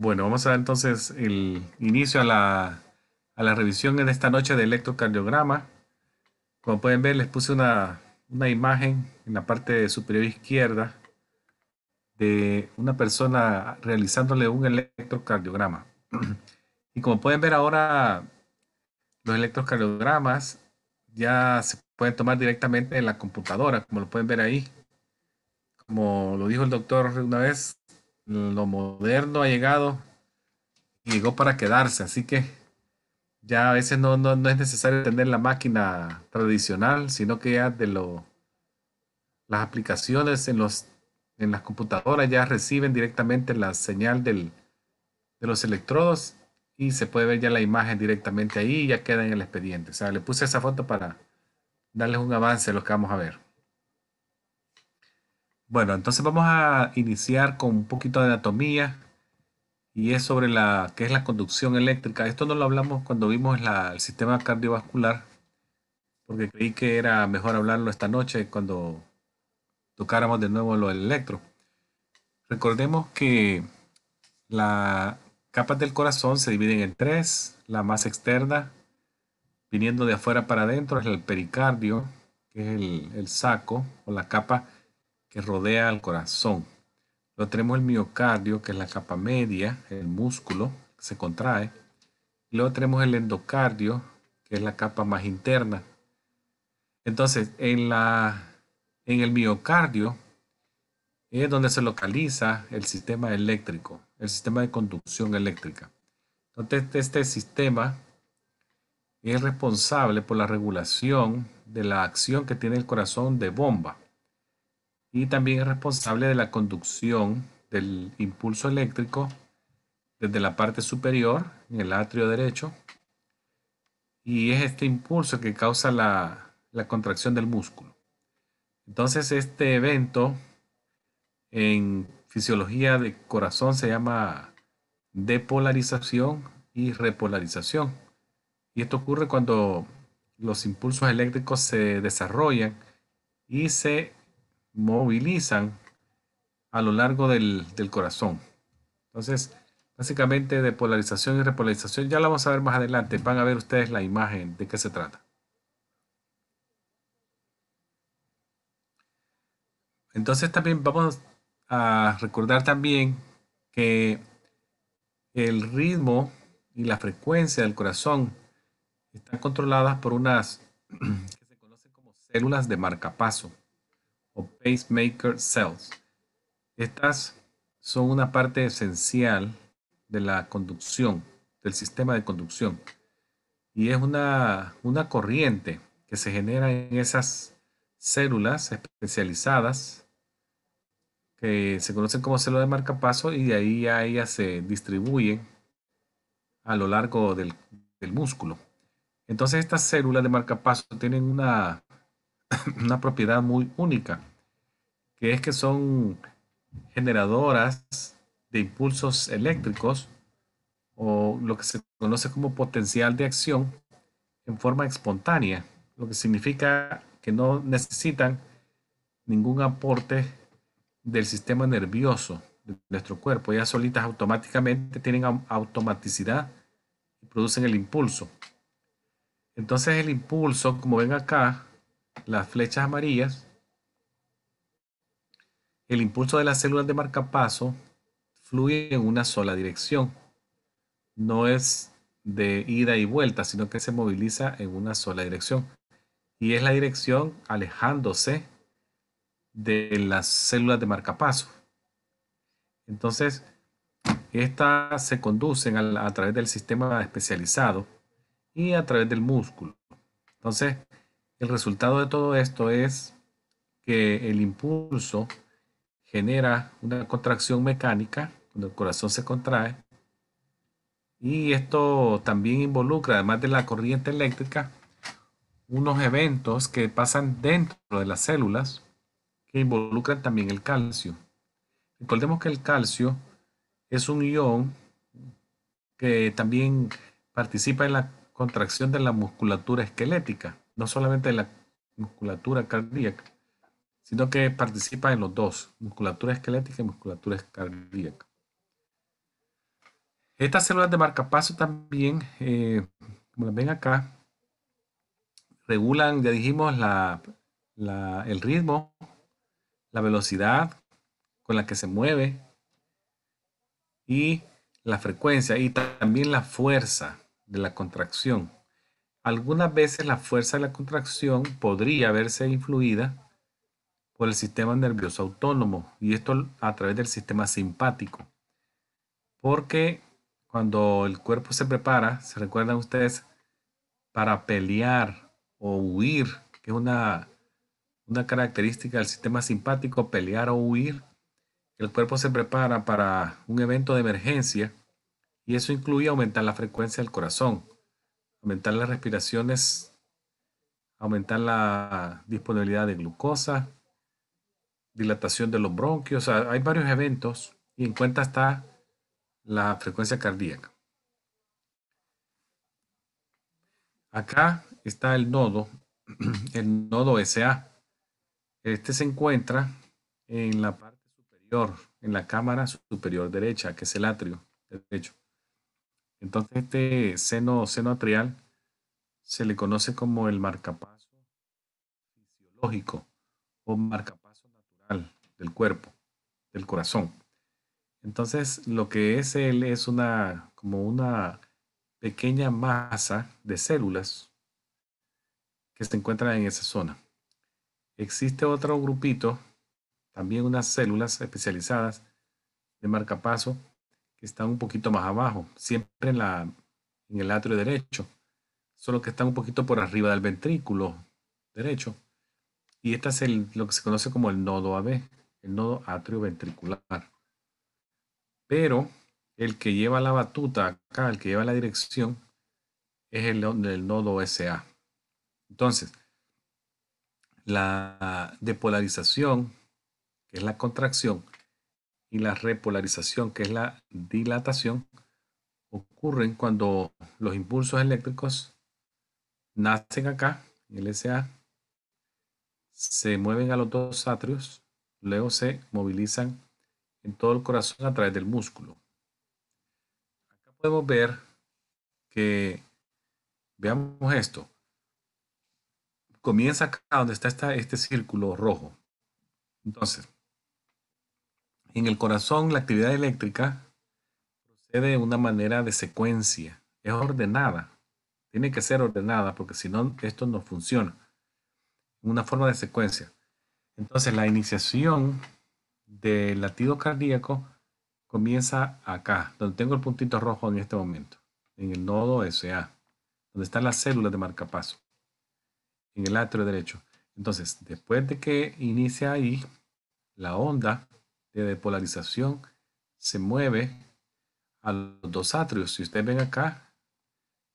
Bueno, vamos a dar entonces el inicio a la, revisión en esta noche de electrocardiograma. Como pueden ver, les puse una, una imagen en la parte superior izquierda de una persona realizándole un electrocardiograma. Y como pueden ver ahora, los electrocardiogramas ya se pueden tomar directamente en la computadora, como lo pueden ver ahí. Como lo dijo el doctor una vez, lo moderno ha llegado llegó para quedarse, así que ya a veces no, no, es necesario tener la máquina tradicional, sino que ya de lo, las aplicaciones en, los, en las computadoras ya reciben directamente la señal de los electrodos y se puede ver ya la imagen directamente ahí y ya queda en el expediente. O sea, le puse esa foto para darles un avance de lo que vamos a ver. Bueno, entonces vamos a iniciar con un poquito de anatomía y es sobre la que es la conducción eléctrica. Esto no lo hablamos cuando vimos el sistema cardiovascular, porque creí que era mejor hablarlo esta noche cuando tocáramos de nuevo lo del electro. Recordemos que las capas del corazón se dividen en tres. La más externa, viniendo de afuera para adentro, es el pericardio, que es el saco o la capa que rodea al corazón. Luego tenemos el miocardio, que es la capa media, el músculo que se contrae. luego tenemos el endocardio, que es la capa más interna. Entonces, en, la, en el miocardio es donde se localiza el sistema eléctrico, el sistema de conducción eléctrica. Entonces, este, este sistema es responsable por la regulación de la acción que tiene el corazón de bomba y también es responsable de la conducción del impulso eléctrico desde la parte superior, en el atrio derecho, y es este impulso que causa la, contracción del músculo. Entonces este evento en fisiología del corazón se llama depolarización y repolarización. Y esto ocurre cuando los impulsos eléctricos se desarrollan y se movilizan a lo largo del, corazón. Entonces, básicamente de polarización y repolarización, ya la vamos a ver más adelante, van a ver ustedes la imagen de qué se trata. Entonces también vamos a recordar también que el ritmo y la frecuencia del corazón están controladas por unas que se conocen como células de marcapaso o pacemaker cells. Estas son una parte esencial de la conducción, del sistema de conducción. Y es una, una corriente que se genera en esas células especializadas que se conocen como células de marcapaso y de ahí a ellas se distribuyen a lo largo del, del músculo. Entonces estas células de marcapaso tienen una una propiedad muy única, que es que son generadoras de impulsos eléctricos o lo que se conoce como potencial de acción en forma espontánea, lo que significa que no necesitan ningún aporte del sistema nervioso de nuestro cuerpo. Ellas solitas automáticamente tienen automaticidad y producen el impulso. Entonces el impulso, como ven acá, las flechas amarillas, el impulso de las células de marcapaso fluye en una sola dirección. No es de ida y vuelta, sino que se moviliza en una sola dirección. Y es la dirección alejándose de las células de marcapaso. Entonces, estas se conducen a, través del sistema especializado y a través del músculo. Entonces, el resultado de todo esto es que el impulso genera una contracción mecánica, cuando el corazón se contrae, y esto también involucra, además de la corriente eléctrica, unos eventos que pasan dentro de las células que involucran también el calcio. Recordemos que el calcio es un ion que también participa en la contracción de la musculatura esquelética no solamente en la musculatura cardíaca, sino que participa en los dos, musculatura esquelética y musculatura cardíaca. Estas células de marcapaso también, eh, como las ven acá, regulan, ya dijimos, el ritmo, la velocidad con la que se mueve y la frecuencia y también la fuerza de la contracción. Algunas veces la fuerza de la contracción podría verse influida por el sistema nervioso autónomo y esto a través del sistema simpático. Porque cuando el cuerpo se prepara, se recuerdan ustedes, para pelear o huir, que es una, característica del sistema simpático, pelear o huir, el cuerpo se prepara para un evento de emergencia y eso incluye aumentar la frecuencia del corazón aumentar las respiraciones, aumentar la disponibilidad de glucosa, dilatación de los bronquios, hay varios eventos y en cuenta está la frecuencia cardíaca. Acá está el nodo, el nodo SA. Este se encuentra en la parte superior, en la cámara superior derecha, que es el atrio derecho. Entonces este seno, seno atrial se le conoce como el marcapaso fisiológico o marcapaso natural del cuerpo, del corazón. Entonces lo que es él es una, como una pequeña masa de células que se encuentran en esa zona. Existe otro grupito, también unas células especializadas de marcapaso que están un poquito más abajo, siempre en, la, en el atrio derecho, solo que están un poquito por arriba del ventrículo derecho. Y este es lo que se conoce como el nodo AB, el nodo atrioventricular. Pero el que lleva la batuta acá, el que lleva la dirección, es el, el nodo SA. Entonces, la depolarización, que es la contracción, y la repolarización, que es la dilatación, ocurren cuando los impulsos eléctricos nacen acá, en el SA, se mueven a los dos atrios, luego se movilizan en todo el corazón a través del músculo. Acá podemos ver que, veamos esto, comienza acá donde está este círculo rojo. Entonces, en el corazón, la actividad eléctrica procede de una manera de secuencia, es ordenada, tiene que ser ordenada porque si no, esto no funciona. Una forma de secuencia. Entonces, la iniciación del latido cardíaco comienza acá, donde tengo el puntito rojo en este momento, en el nodo SA, donde están las células de marcapaso, en el atrio derecho. Entonces, después de que inicia ahí, la onda de polarización se mueve a los dos atrios. Si ustedes ven acá,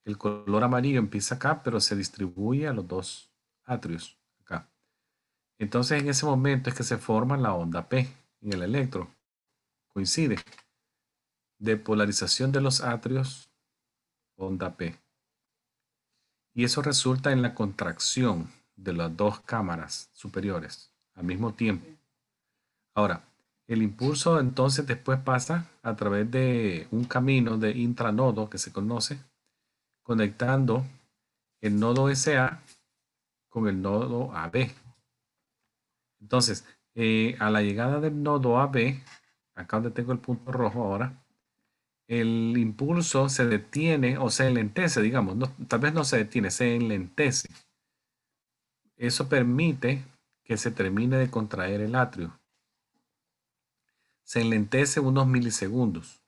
el color amarillo empieza acá, pero se distribuye a los dos atrios. Acá. Entonces en ese momento es que se forma la onda P en el electro. Coincide. De polarización de los atrios, onda P. Y eso resulta en la contracción de las dos cámaras superiores al mismo tiempo. Ahora, el impulso entonces después pasa a través de un camino de intranodo que se conoce, conectando el nodo SA con el nodo AB. Entonces, eh, a la llegada del nodo AB, acá donde tengo el punto rojo ahora, el impulso se detiene o se enlentece, digamos, tal vez no se detiene, se enlentece. Eso permite que se termine de contraer el atrio se enlentece unos milisegundos.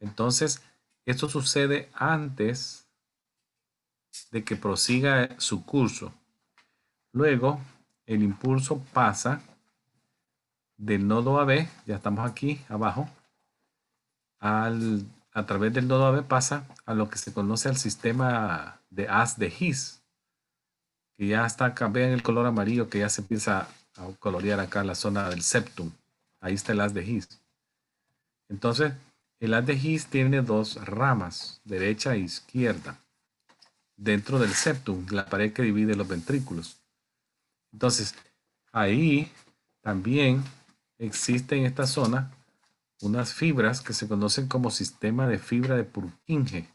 Entonces, esto sucede antes de que prosiga su curso. Luego, el impulso pasa del nodo AB, ya estamos aquí abajo, al, a través del nodo AB pasa a lo que se conoce al sistema de as de His que ya está, vean el color amarillo que ya se empieza a colorear acá la zona del septum. Ahí está el haz de his. Entonces, el haz de his tiene dos ramas, derecha e izquierda, dentro del septum, la pared que divide los ventrículos. Entonces, ahí también existe en esta zona unas fibras que se conocen como sistema de fibra de Purkinje,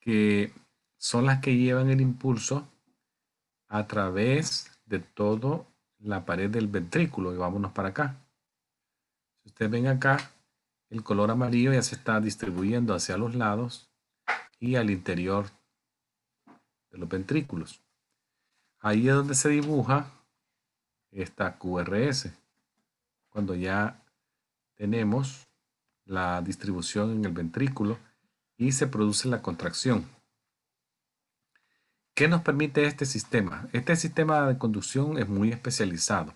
que son las que llevan el impulso a través de toda la pared del ventrículo. Y vámonos para acá ustedes ven acá, el color amarillo ya se está distribuyendo hacia los lados y al interior de los ventrículos. Ahí es donde se dibuja esta QRS. Cuando ya tenemos la distribución en el ventrículo y se produce la contracción. ¿Qué nos permite este sistema? Este sistema de conducción es muy especializado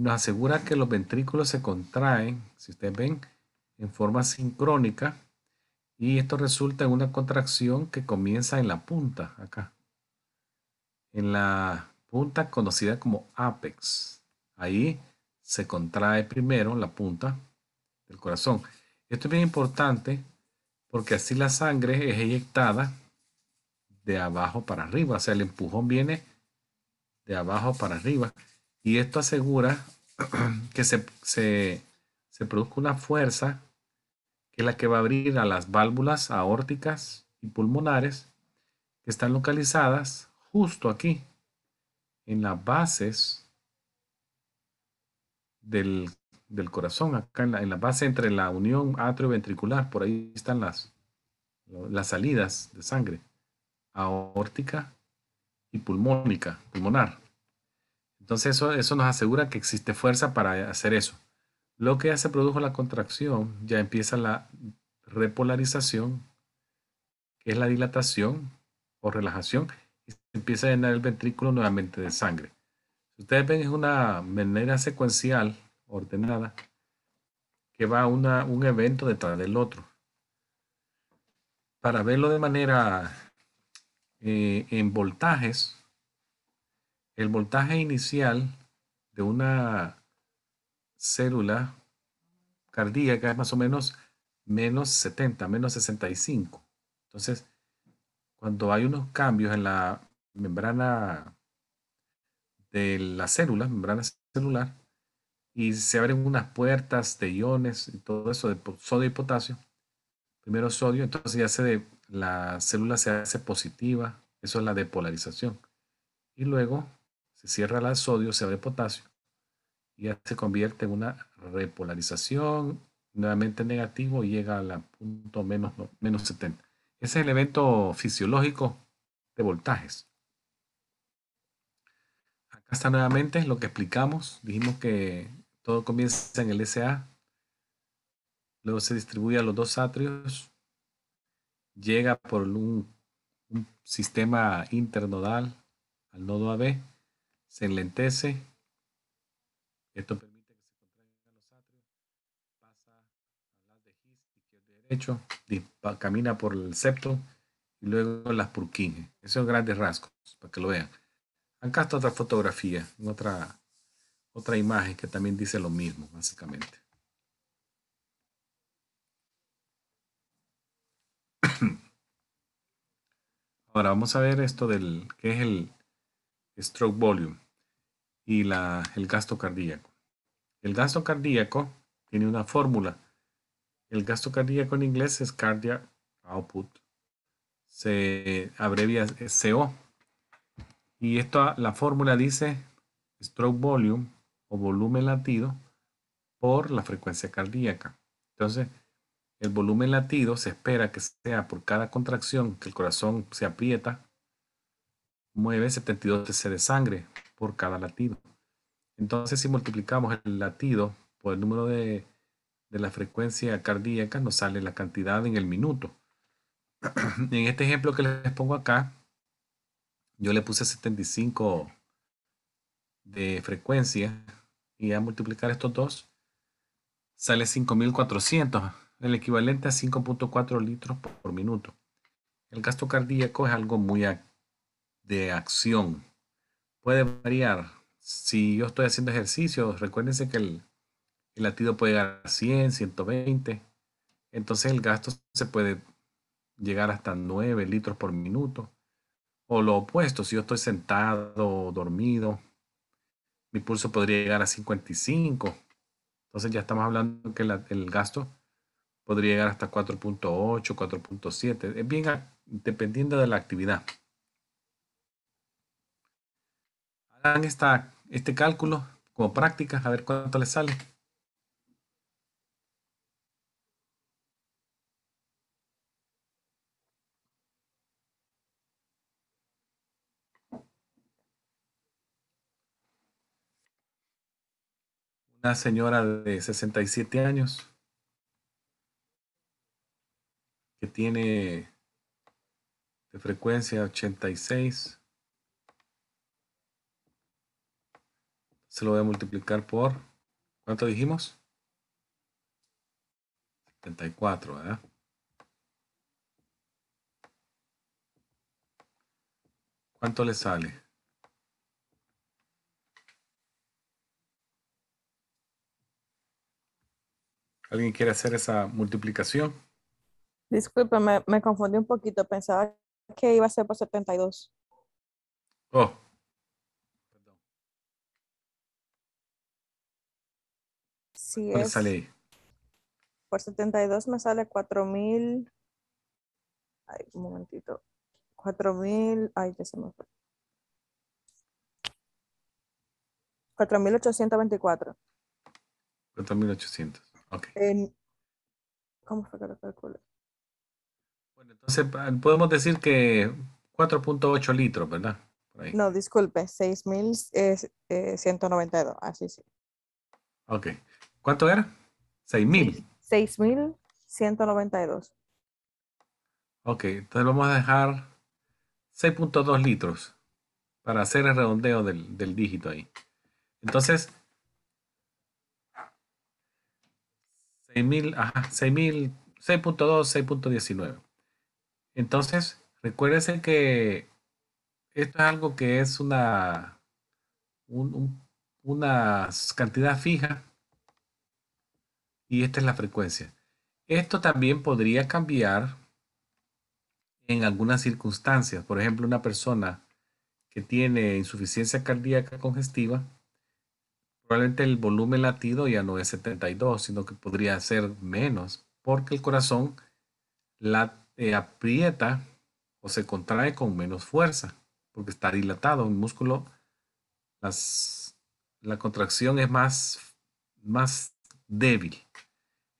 nos asegura que los ventrículos se contraen, si ustedes ven, en forma sincrónica y esto resulta en una contracción que comienza en la punta, acá, en la punta conocida como apex. Ahí se contrae primero la punta del corazón. Esto es bien importante porque así la sangre es eyectada de abajo para arriba, o sea, el empujón viene de abajo para arriba y esto asegura que se, produzca una fuerza que es la que va a abrir a las válvulas aórticas y pulmonares que están localizadas justo aquí, en las bases del, corazón, acá en la, base entre la unión atrioventricular, por ahí están las, las salidas de sangre aórtica y pulmónica, pulmonar. Entonces eso, nos asegura que existe fuerza para hacer eso. Lo que ya se produjo la contracción, ya empieza la repolarización, que es la dilatación o relajación, y empieza a llenar el ventrículo nuevamente de sangre. ustedes ven, es una manera secuencial, ordenada, que va un evento detrás del otro. Para verlo de manera eh, en voltajes, el voltaje inicial de una célula cardíaca es más o menos menos 70, menos 65. Entonces, cuando hay unos cambios en la membrana de la célula, membrana celular, y se abren unas puertas de iones y todo eso de sodio y potasio, primero sodio, entonces ya se la célula se hace positiva, eso es la depolarización. Y luego se cierra la sodio, se abre potasio y ya se convierte en una repolarización nuevamente negativo y llega al punto menos, 70. Ese es el evento fisiológico de voltajes. Acá está nuevamente lo que explicamos. Dijimos que todo comienza en el SA, luego se distribuye a los dos atrios, llega por un, sistema internodal al nodo AB, se enlentece. Esto permite que se contraigan los atrios, pasa a las de izquierdo y derecho, camina por el septo y luego las purquines. Esos grandes rasgos, para que lo vean. Acá está otra fotografía, otra, otra imagen que también dice lo mismo, básicamente. Ahora vamos a ver esto del que es el stroke volume y el gasto cardíaco. El gasto cardíaco tiene una fórmula. El gasto cardíaco en inglés es cardiac output. Se abrevia CO. Y la fórmula dice stroke volume o volumen latido por la frecuencia cardíaca. Entonces, el volumen latido se espera que sea por cada contracción que el corazón se aprieta mueve 72 cc de sangre por cada latido. Entonces, si multiplicamos el latido por el número de, la frecuencia cardíaca, nos sale la cantidad en el minuto. en este ejemplo que les pongo acá, yo le puse 75 de frecuencia y a multiplicar estos dos sale 5400, el equivalente a 5.4 litros por minuto. El gasto cardíaco es algo muy, de acción. Puede variar. Si yo estoy haciendo ejercicio, recuérdense que el, latido puede llegar a 100, 120. Entonces el gasto se puede llegar hasta 9 litros por minuto. O lo opuesto, si yo estoy sentado, dormido, mi pulso podría llegar a 55. Entonces ya estamos hablando que el gasto podría llegar hasta 4.8, 4.7. Es bien dependiendo de la actividad. hagan esta, este cálculo como práctica, a ver cuánto le sale. Una señora de 67 años que tiene de frecuencia 86. se lo voy a multiplicar por, ¿cuánto dijimos? 74, ¿verdad? ¿Cuánto le sale? ¿Alguien quiere hacer esa multiplicación? Disculpe, me, confundí un poquito. Pensaba que iba a ser por 72. Oh, sale Por 72 me sale 4000. Ay, un momentito. 4000. Ay, ya se me fue. 4824. 4800. Ok. ¿Cómo fue que lo calculé? Bueno, entonces podemos decir que 4.8 litros, ¿verdad? No, disculpe, 6.192, eh, eh, así sí. Ok. ¿Cuánto era? 6.000. 6.192. Ok, entonces vamos a dejar 6.2 litros para hacer el redondeo del, dígito ahí. Entonces, 6.000, ajá, 6.000, 6.2, 6.19. Entonces, recuérdense que esto es algo que es una, una cantidad fija y esta es la frecuencia. Esto también podría cambiar en algunas circunstancias. Por ejemplo, una persona que tiene insuficiencia cardíaca congestiva, probablemente el volumen latido ya no es 72, sino que podría ser menos, porque el corazón la, eh, aprieta o se contrae con menos fuerza, porque está dilatado. El músculo, las, la contracción es más, más débil.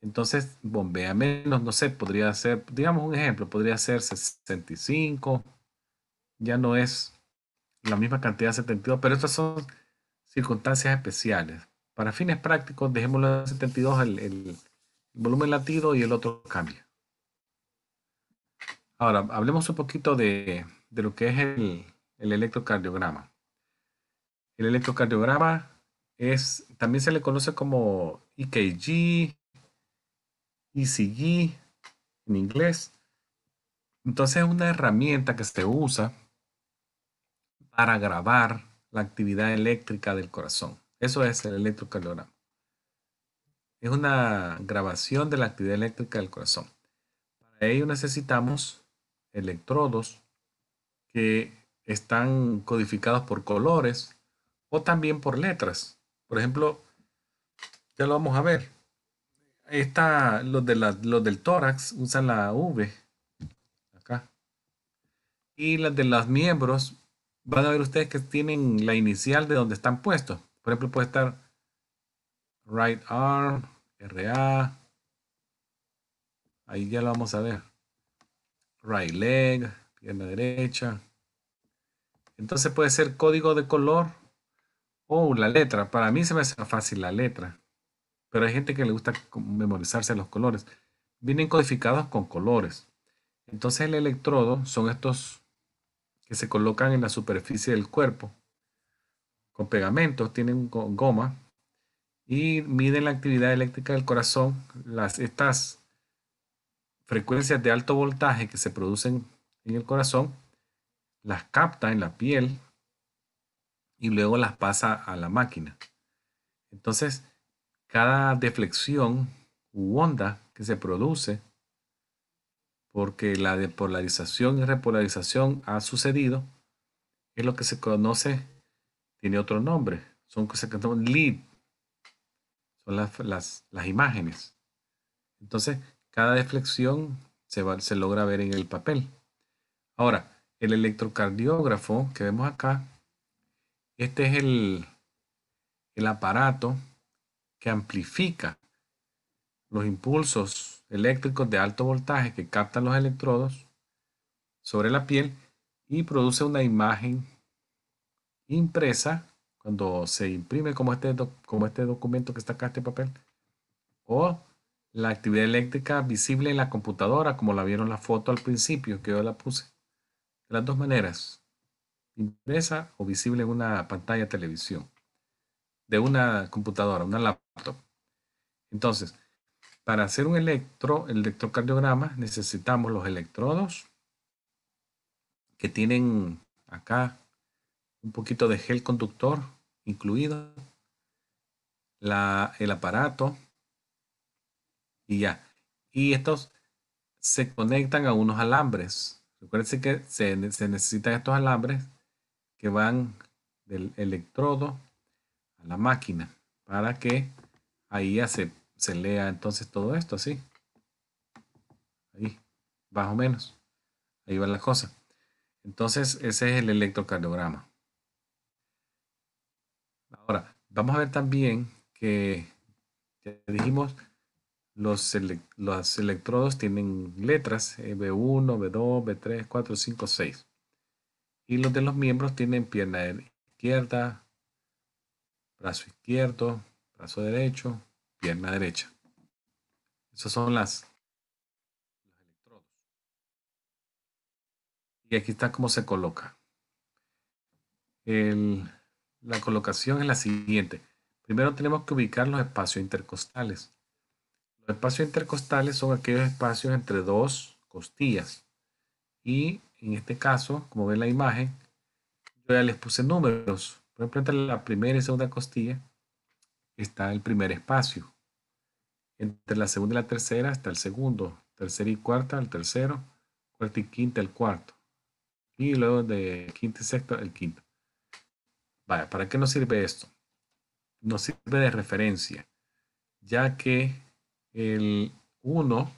Entonces, bombea menos, no sé, podría ser, digamos un ejemplo, podría ser 65, ya no es la misma cantidad de 72, pero estas son circunstancias especiales. Para fines prácticos, dejémoslo los 72 el, volumen latido y el otro cambia. Ahora, hablemos un poquito de, lo que es el, el, electrocardiograma. El electrocardiograma es, también se le conoce como EKG, y sigui en inglés. Entonces es una herramienta que se usa para grabar la actividad eléctrica del corazón. Eso es el electrocardiograma. Es una grabación de la actividad eléctrica del corazón. Para ello necesitamos electrodos que están codificados por colores o también por letras. Por ejemplo, ya lo vamos a ver. Está, los, de los del tórax usan la V. Acá. Y las de los miembros, van a ver ustedes que tienen la inicial de donde están puestos. Por ejemplo, puede estar right arm, RA. Ahí ya lo vamos a ver. Right leg, pierna derecha. Entonces puede ser código de color o la letra. Para mí se me hace fácil la letra pero hay gente que le gusta memorizarse los colores. Vienen codificados con colores. Entonces el electrodo son estos que se colocan en la superficie del cuerpo con pegamentos, tienen goma y miden la actividad eléctrica del corazón, las, estas frecuencias de alto voltaje que se producen en el corazón, las capta en la piel y luego las pasa a la máquina. Entonces, cada deflexión u onda que se produce, porque la depolarización y repolarización ha sucedido, es lo que se conoce, tiene otro nombre, son cosas que llaman lead, son las, imágenes. Entonces, cada deflexión se, se logra ver en el papel. Ahora, el electrocardiógrafo que vemos acá, este es el, el aparato que amplifica los impulsos eléctricos de alto voltaje que captan los electrodos sobre la piel y produce una imagen impresa cuando se imprime como este, como este documento que está acá, este papel, o la actividad eléctrica visible en la computadora, como la vieron la foto al principio que yo la puse. De las dos maneras, impresa o visible en una pantalla de televisión de una computadora, una laptop. Entonces, para hacer un electro, el electrocardiograma necesitamos los electrodos que tienen acá un poquito de gel conductor incluido, el aparato y ya. Y estos se conectan a unos alambres. Recuerden que se, se necesitan estos alambres que van del electrodo a la máquina para que ahí ya se, lea entonces todo esto así. Ahí, más o menos. Ahí va la cosa. Entonces, ese es el electrocardiograma. Ahora, vamos a ver también que ya dijimos los, los electrodos tienen letras B1, B2, B3, 4, 5, 6. Y los de los miembros tienen pierna izquierda, brazo izquierdo, brazo derecho, pierna derecha. Esos son las electrodos. Y aquí está cómo se coloca. la colocación es la siguiente. Primero tenemos que ubicar los espacios intercostales. Los espacios intercostales son aquellos espacios entre dos costillas. Y en este caso, como ven la imagen, yo ya les puse números entre la primera y segunda costilla está el primer espacio. Entre la segunda y la tercera está el segundo. Tercera y cuarta, el tercero. Cuarta y quinta, el cuarto. Y luego de quinto y sexto, el quinto. Vaya, ¿para qué nos sirve esto? Nos sirve de referencia, ya que el 1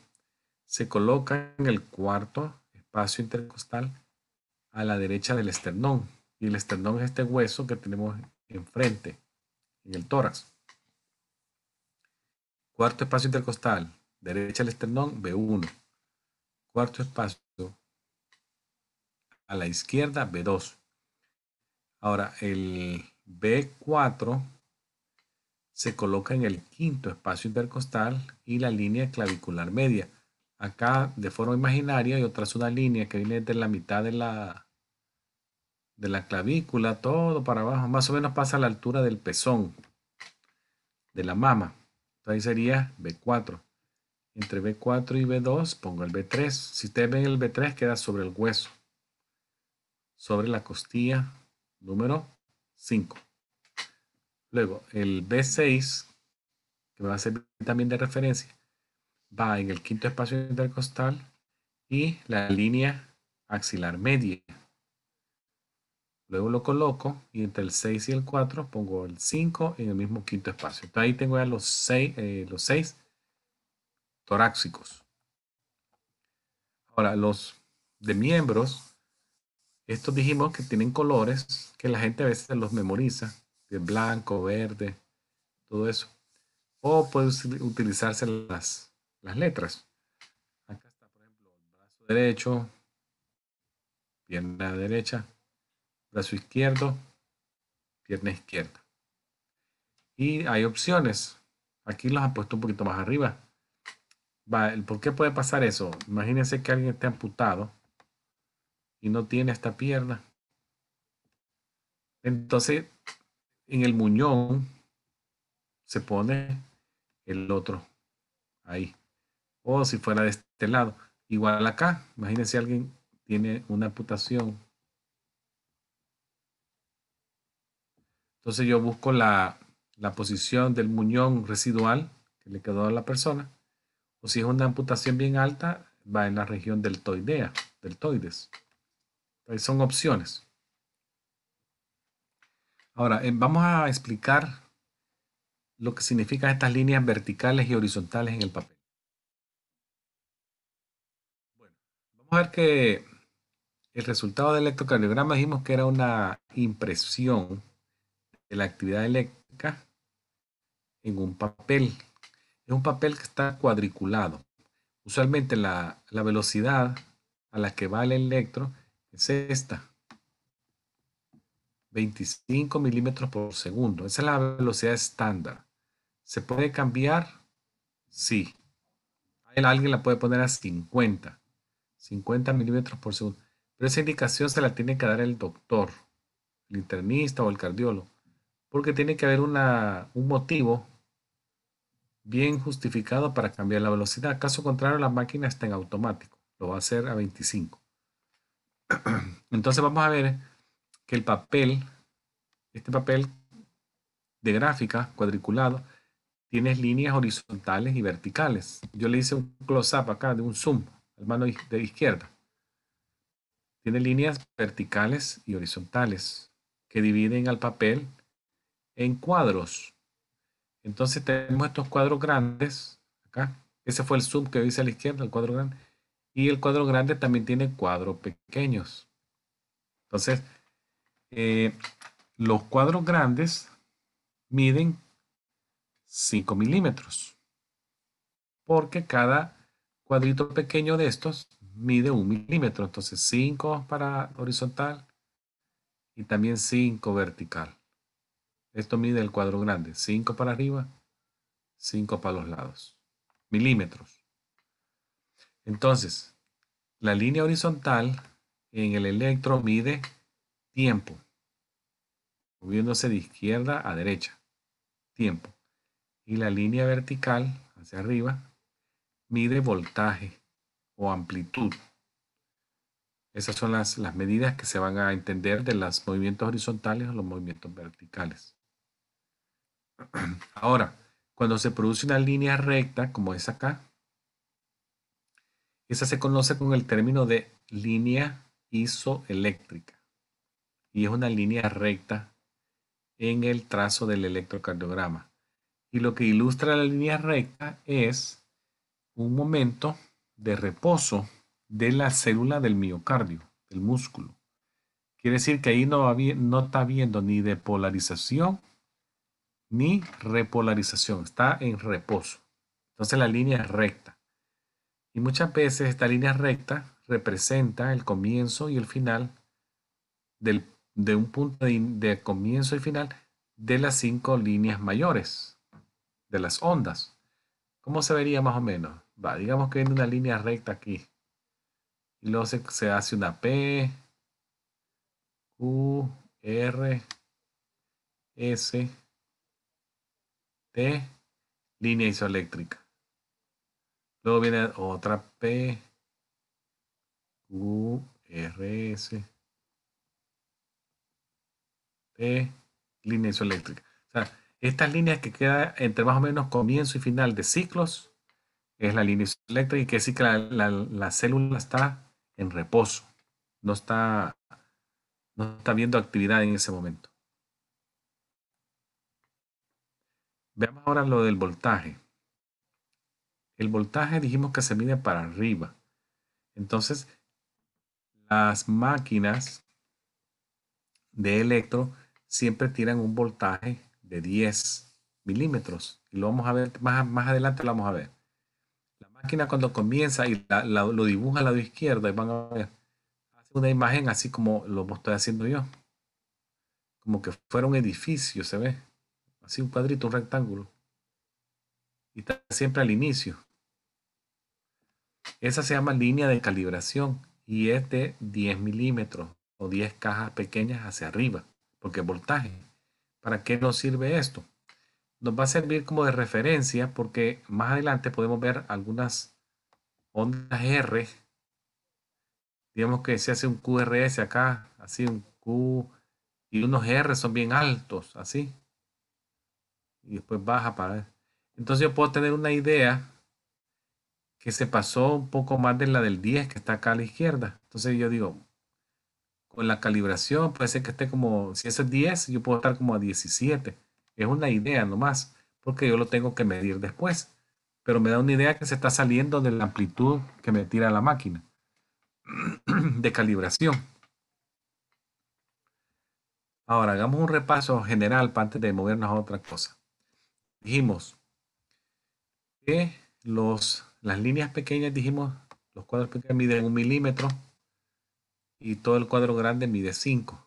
se coloca en el cuarto espacio intercostal a la derecha del esternón y el esternón es este hueso que tenemos enfrente, en el tórax. Cuarto espacio intercostal, derecha el esternón, B1. Cuarto espacio a la izquierda, B2. Ahora, el B4 se coloca en el quinto espacio intercostal y la línea clavicular media. Acá, de forma imaginaria, yo trazo una línea que viene desde la mitad de la de la clavícula, todo para abajo, más o menos pasa a la altura del pezón, de la mama. Entonces ahí sería B4. Entre B4 y B2 pongo el B3. Si ustedes ven el B3 queda sobre el hueso, sobre la costilla número 5. Luego el B6, que me va a servir también de referencia, va en el quinto espacio intercostal y la línea axilar media. Luego lo coloco y entre el 6 y el 4 pongo el 5 en el mismo quinto espacio. ahí tengo ya los 6, eh, los 6 torácicos. Ahora, los de miembros, estos dijimos que tienen colores que la gente a veces los memoriza, de blanco, verde, todo eso. O puede utilizarse las, las letras. Acá está, por ejemplo, el brazo derecho, pierna derecha, brazo izquierdo, pierna izquierda. Y hay opciones. Aquí los ha puesto un poquito más arriba. ¿Por qué puede pasar eso? Imagínense que alguien esté amputado y no tiene esta pierna. Entonces, en el muñón se pone el otro ahí. O si fuera de este lado. Igual acá, imagínense alguien tiene una amputación Entonces yo busco la, posición del muñón residual que le quedó a la persona. O si es una amputación bien alta, va en la región deltoidea, deltoides. son opciones. Ahora, eh, vamos a explicar lo que significan estas líneas verticales y horizontales en el papel. Bueno, vamos a ver que el resultado del electrocardiograma dijimos que era una impresión la actividad eléctrica en un papel. Es un papel que está cuadriculado. Usualmente la, la velocidad a la que va el electro es esta. 25 milímetros por segundo. Esa es la velocidad estándar. ¿Se puede cambiar? Sí. Alguien la puede poner a 50. 50 milímetros por segundo. Pero esa indicación se la tiene que dar el doctor, el internista o el cardiólogo porque tiene que haber un motivo bien justificado para cambiar la velocidad. Caso contrario, la máquina está en automático, lo va a hacer a 25. Entonces vamos a ver que el papel, este papel de gráfica cuadriculado, tiene líneas horizontales y verticales. Yo le hice un close-up acá de un zoom al mano de izquierda. Tiene líneas verticales y horizontales que dividen al papel en cuadros. Entonces tenemos estos cuadros grandes, acá, ese fue el zoom que hice a la izquierda, el cuadro grande, y el cuadro grande también tiene cuadros pequeños. Entonces, eh, los cuadros grandes miden 5 milímetros, porque cada cuadrito pequeño de estos mide un milímetro, entonces 5 para horizontal y también 5 vertical. Esto mide el cuadro grande, 5 para arriba, 5 para los lados, milímetros. Entonces, la línea horizontal en el electro mide tiempo, moviéndose de izquierda a derecha, tiempo. Y la línea vertical hacia arriba mide voltaje o amplitud. Esas son las, las medidas que se van a entender de los movimientos horizontales o los movimientos verticales. Ahora, cuando se produce una línea recta, como es acá, esa se conoce con el término de línea isoeléctrica. Y es una línea recta en el trazo del electrocardiograma. Y lo que ilustra la línea recta es un momento de reposo de la célula del miocardio, del músculo. Quiere decir que ahí no, no está habiendo ni depolarización ni repolarización, está en reposo. Entonces la línea es recta. Y muchas veces esta línea recta representa el comienzo y el final de un punto de, comienzo y final de las cinco líneas mayores, de las ondas. ¿Cómo se vería más o menos? Va, digamos que viene una línea recta aquí. Y luego se, se hace una P, Q, R, S, T, línea isoeléctrica. Luego viene otra P, Q R, S, T, línea isoeléctrica. O sea, estas líneas que queda entre más o menos comienzo y final de ciclos, es la línea isoeléctrica y que decir que la, la, célula está en reposo, no está, no está viendo actividad en ese momento. Veamos ahora lo del voltaje. El voltaje dijimos que se mide para arriba. Entonces, las máquinas de electro siempre tiran un voltaje de 10 milímetros. Y lo vamos a ver más, más adelante, lo vamos a ver. La máquina cuando comienza y la, lo dibuja al lado izquierdo, y van a ver, una imagen así como lo estoy haciendo yo. Como que fuera un edificio, se ve así un cuadrito, un rectángulo. Y está siempre al inicio. Esa se llama línea de calibración y es de 10 milímetros o 10 cajas pequeñas hacia arriba, porque voltaje. ¿Para qué nos sirve esto? Nos va a servir como de referencia porque más adelante podemos ver algunas ondas R. Digamos que se hace un QRS acá, así un Q y unos R son bien altos, así y después baja para... Entonces yo puedo tener una idea que se pasó un poco más de la del 10 que está acá a la izquierda. Entonces yo digo, con la calibración puede ser que esté como, si ese es 10, yo puedo estar como a 17. Es una idea nomás, porque yo lo tengo que medir después. Pero me da una idea que se está saliendo de la amplitud que me tira la máquina de calibración. Ahora, hagamos un repaso general antes de movernos a otra cosa dijimos que los, las líneas pequeñas, dijimos, los cuadros pequeños miden un milímetro y todo el cuadro grande mide 5.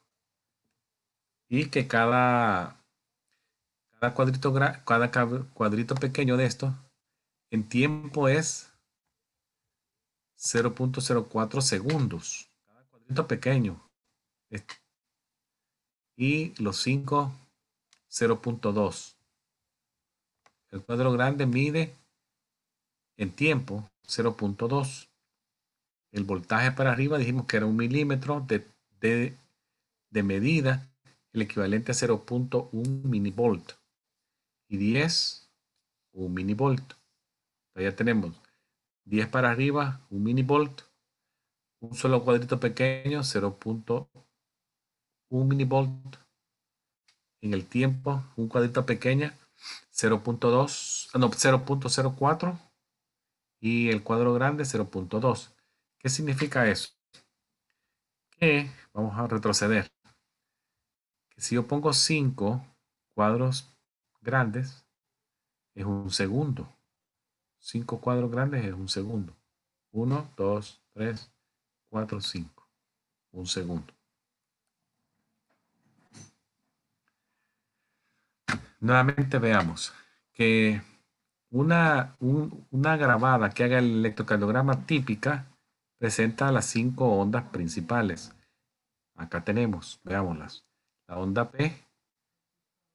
Y que cada, cada, cuadrito, cada cuadrito pequeño de esto en tiempo es 0.04 segundos. Cada cuadrito pequeño. Y los 5, 0.2. El cuadro grande mide en tiempo 0.2. El voltaje para arriba dijimos que era un milímetro de, medida, el equivalente a 0.1 minivolt. Y 10, un minivolt. ya tenemos 10 para arriba, un minivolt. Un solo cuadrito pequeño, 0.1 minivolt. En el tiempo, un cuadrito pequeño, 0.2, no, 0.04 y el cuadro grande 0.2. ¿Qué significa eso? Que vamos a retroceder. Que si yo pongo 5 cuadros grandes, es un segundo. 5 cuadros grandes es un segundo. 1, 2, 3, 4, 5. Un segundo. nuevamente veamos que una, grabada que haga el electrocardiograma típica presenta las cinco ondas principales. Acá tenemos, veámoslas. La onda P,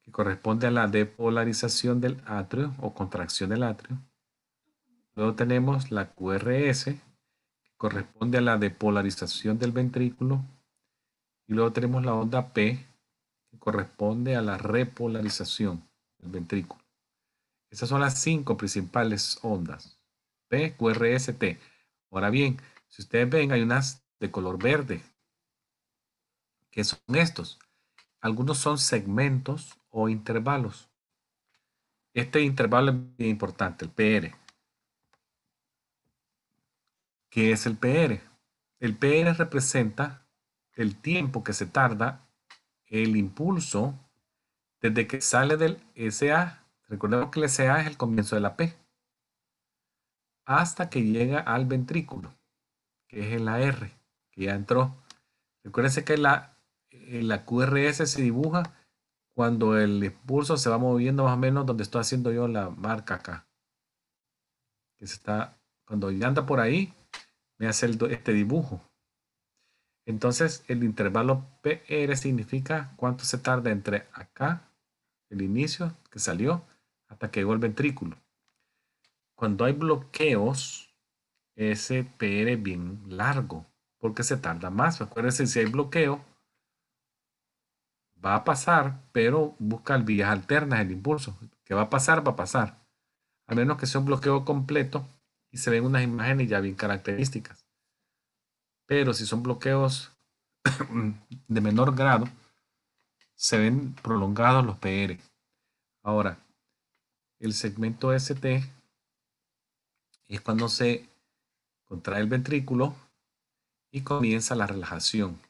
que corresponde a la depolarización del atrio o contracción del atrio. Luego tenemos la QRS, que corresponde a la depolarización del ventrículo. Y luego tenemos la onda P, corresponde a la repolarización del ventrículo. Esas son las cinco principales ondas. P, T. Ahora bien, si ustedes ven, hay unas de color verde. ¿Qué son estos? Algunos son segmentos o intervalos. Este intervalo es muy importante, el PR. ¿Qué es el PR? El PR representa el tiempo que se tarda el impulso desde que sale del SA, recordemos que el SA es el comienzo de la P, hasta que llega al ventrículo, que es el R, que ya entró. Recuérdense que la, eh, la QRS se dibuja cuando el impulso se va moviendo más o menos donde estoy haciendo yo la marca acá. Que se está, cuando ya anda por ahí, me hace este dibujo. Entonces, el intervalo PR significa cuánto se tarda entre acá, el inicio que salió, hasta que llegó el ventrículo. Cuando hay bloqueos, ese PR es bien largo, porque se tarda más. Acuérdense, si hay bloqueo, va a pasar, pero busca vías alternas el impulso. Que va a pasar, va a pasar. A menos que sea un bloqueo completo y se ven unas imágenes ya bien características. Pero si son bloqueos de menor grado, se ven prolongados los PR. Ahora, el segmento ST es cuando se contrae el ventrículo y comienza la relajación.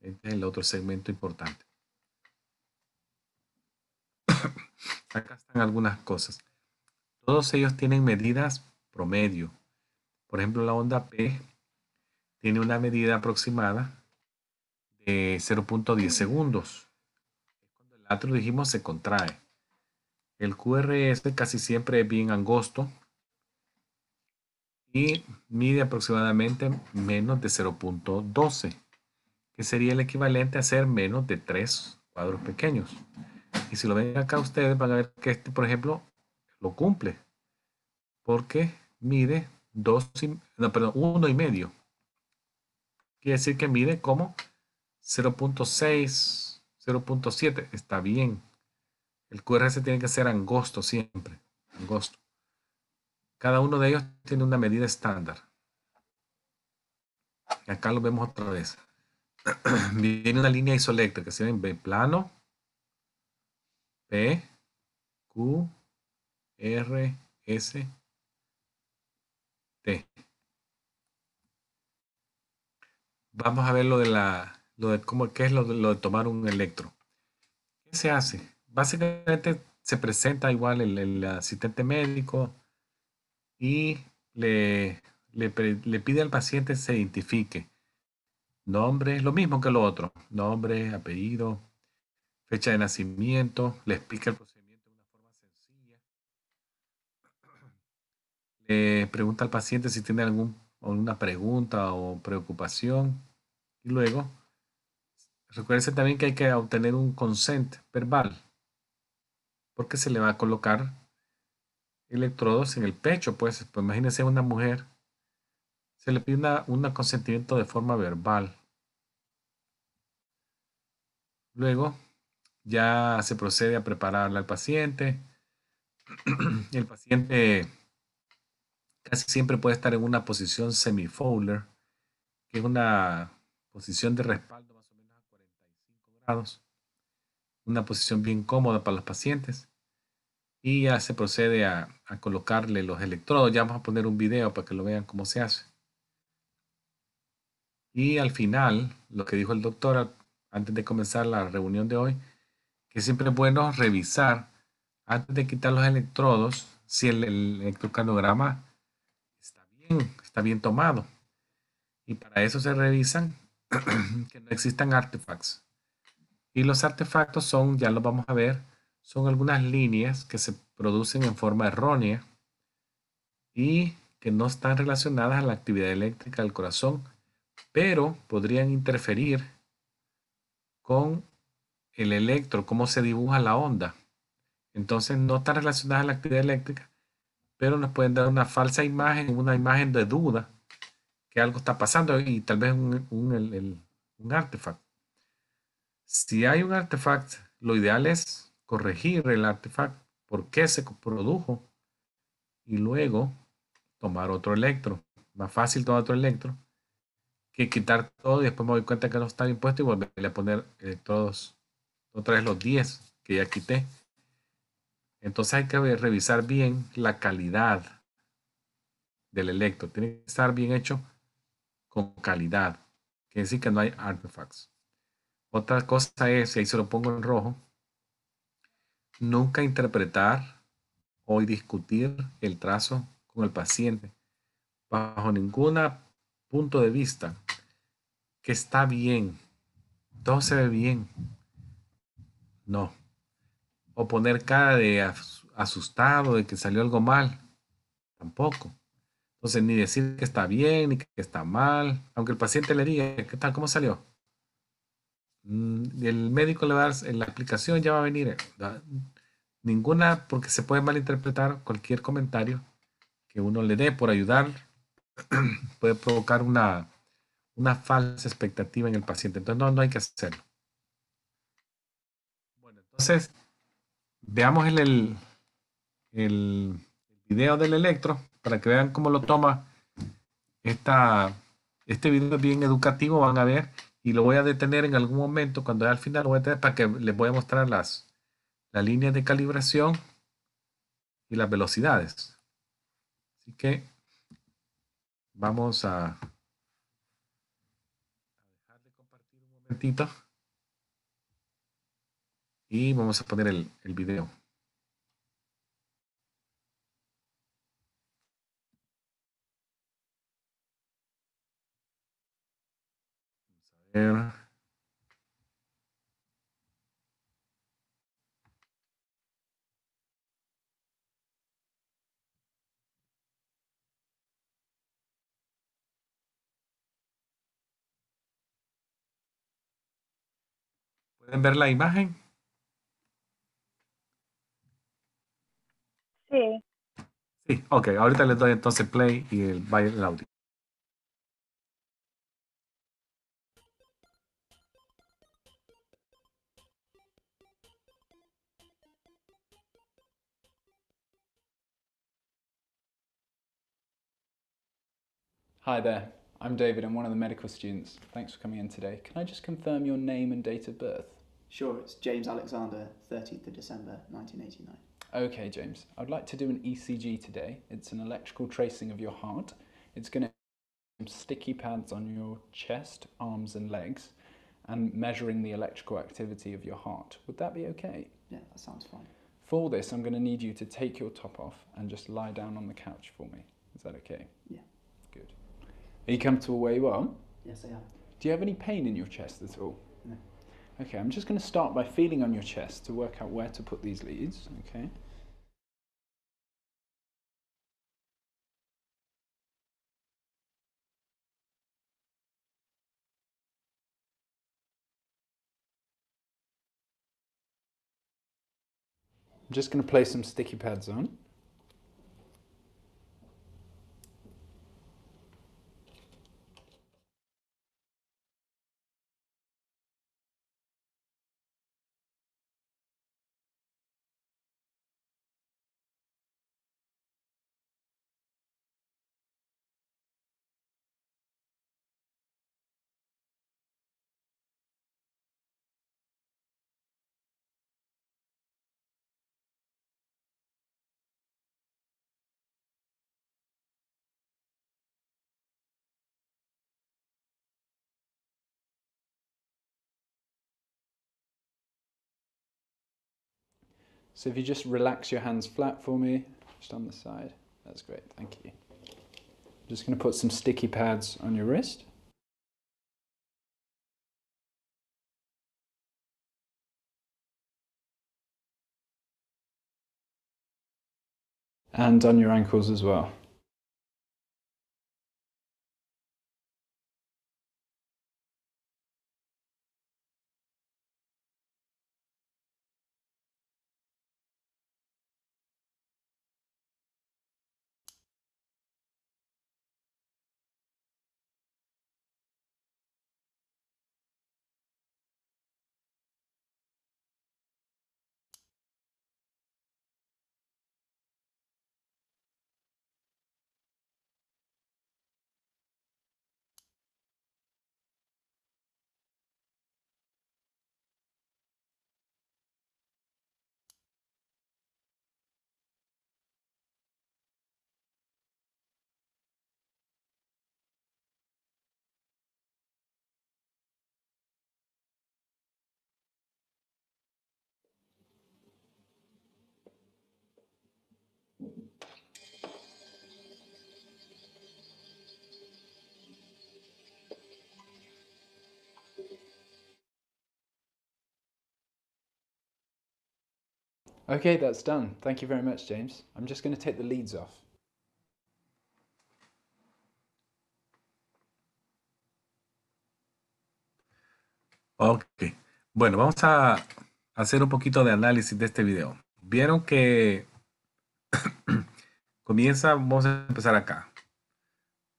Este es el otro segmento importante. Acá están algunas cosas. Todos ellos tienen medidas promedio. Por ejemplo, la onda P tiene una medida aproximada de 0.10 segundos. Cuando el atrio dijimos se contrae. El QRS casi siempre es bien angosto y mide aproximadamente menos de 0.12, que sería el equivalente a ser menos de 3 cuadros pequeños. Y si lo ven acá ustedes van a ver que este, por ejemplo, lo cumple, porque mide 2 no, perdón, 1 y medio Quiere decir que mide como 0.6, 0.7. Está bien. El QRS tiene que ser angosto siempre. Angosto. Cada uno de ellos tiene una medida estándar. acá lo vemos otra vez. Viene una línea que Se en B plano. P, Q, R, S, T. vamos a ver lo de la, lo de cómo, qué es lo de, lo de tomar un electro. ¿Qué se hace? Básicamente se presenta igual el, el asistente médico y le, pide al paciente se identifique. Nombre, lo mismo que lo otro. Nombre, apellido, fecha de nacimiento, le explica el procedimiento de una forma sencilla. Le pregunta al paciente si tiene algún, alguna pregunta o preocupación y luego, recuérdense también que hay que obtener un consent verbal, porque se le va a colocar electrodos en el pecho. Pues, pues imagínense a una mujer, se le pide un consentimiento de forma verbal. Luego, ya se procede a prepararle al paciente. El paciente casi siempre puede estar en una posición semi que es una posición de respaldo más o menos a 45 grados, una posición bien cómoda para los pacientes. Y ya se procede a, colocarle los electrodos. Ya vamos a poner un video para que lo vean cómo se hace. Y al final, lo que dijo el doctor antes de comenzar la reunión de hoy, que siempre es bueno revisar antes de quitar los electrodos si el, el electrocardiograma está bien, está bien tomado. Y para eso se revisan que no existan artefactos. Y los artefactos son, ya lo vamos a ver, son algunas líneas que se producen en forma errónea y que no están relacionadas a la actividad eléctrica del corazón, pero podrían interferir con el electro, cómo se dibuja la onda. Entonces no están relacionadas a la actividad eléctrica, pero nos pueden dar una falsa imagen, una imagen de duda que algo está pasando y tal vez un, artefacto. Si hay un artefacto, lo ideal es corregir el artefacto, por qué se produjo, y luego tomar otro electro. Más fácil tomar otro electro que quitar todo y después me doy cuenta que no está bien puesto y volver a poner eh, todos otra vez los 10 que ya quité. Entonces hay que revisar bien la calidad del electro. Tiene que estar bien hecho con calidad. Quiere decir que no hay artefactos. Otra cosa es, y ahí se lo pongo en rojo, nunca interpretar o discutir el trazo con el paciente bajo ningún punto de vista que está bien, todo se ve bien. No. O poner cara de asustado de que salió algo mal. Tampoco. Entonces, ni decir que está bien, ni que está mal, aunque el paciente le diga, ¿qué tal? ¿Cómo salió? Mm, el médico le va a eh, la aplicación, ya va a venir. Eh, ninguna, porque se puede malinterpretar cualquier comentario que uno le dé por ayudar, puede provocar una, falsa expectativa en el paciente. Entonces, no, no hay que hacerlo. Bueno, entonces, veamos el, el video del electro para que vean cómo lo toma. Esta, este video bien educativo, van a ver, y lo voy a detener en algún momento, cuando al final lo voy a detener para que les voy a mostrar las, las líneas de calibración y las velocidades. Así que vamos a, dejar de compartir un momentito y vamos a poner el, el video. ¿Pueden ver la imagen? Sí. Sí, ok. Ahorita les doy entonces play y el, el audio. Hi there, I'm David, I'm one of the medical students. Thanks for coming in today. Can I just confirm your name and date of birth? Sure, it's James Alexander, 13th of December 1989. Okay, James, I'd like to do an ECG today. It's an electrical tracing of your heart. It's going to some sticky pads on your chest, arms, and legs, and measuring the electrical activity of your heart. Would that be okay? Yeah, that sounds fine. For this, I'm going to need you to take your top off and just lie down on the couch for me. Is that okay? Yeah. Good. Are you comfortable where you are? Yes, I am. Do you have any pain in your chest at all? No. Okay, I'm just going to start by feeling on your chest to work out where to put these leads, okay? I'm just going to place some sticky pads on. So if you just relax your hands flat for me, just on the side, that's great, thank you. I'm just going to put some sticky pads on your wrist. And on your ankles as well. Okay, that's done. Thank you very much, James. I'm just going to take the leads off. Ok, bueno, vamos a hacer un poquito de análisis de este video. Vieron que comienza, vamos a empezar acá.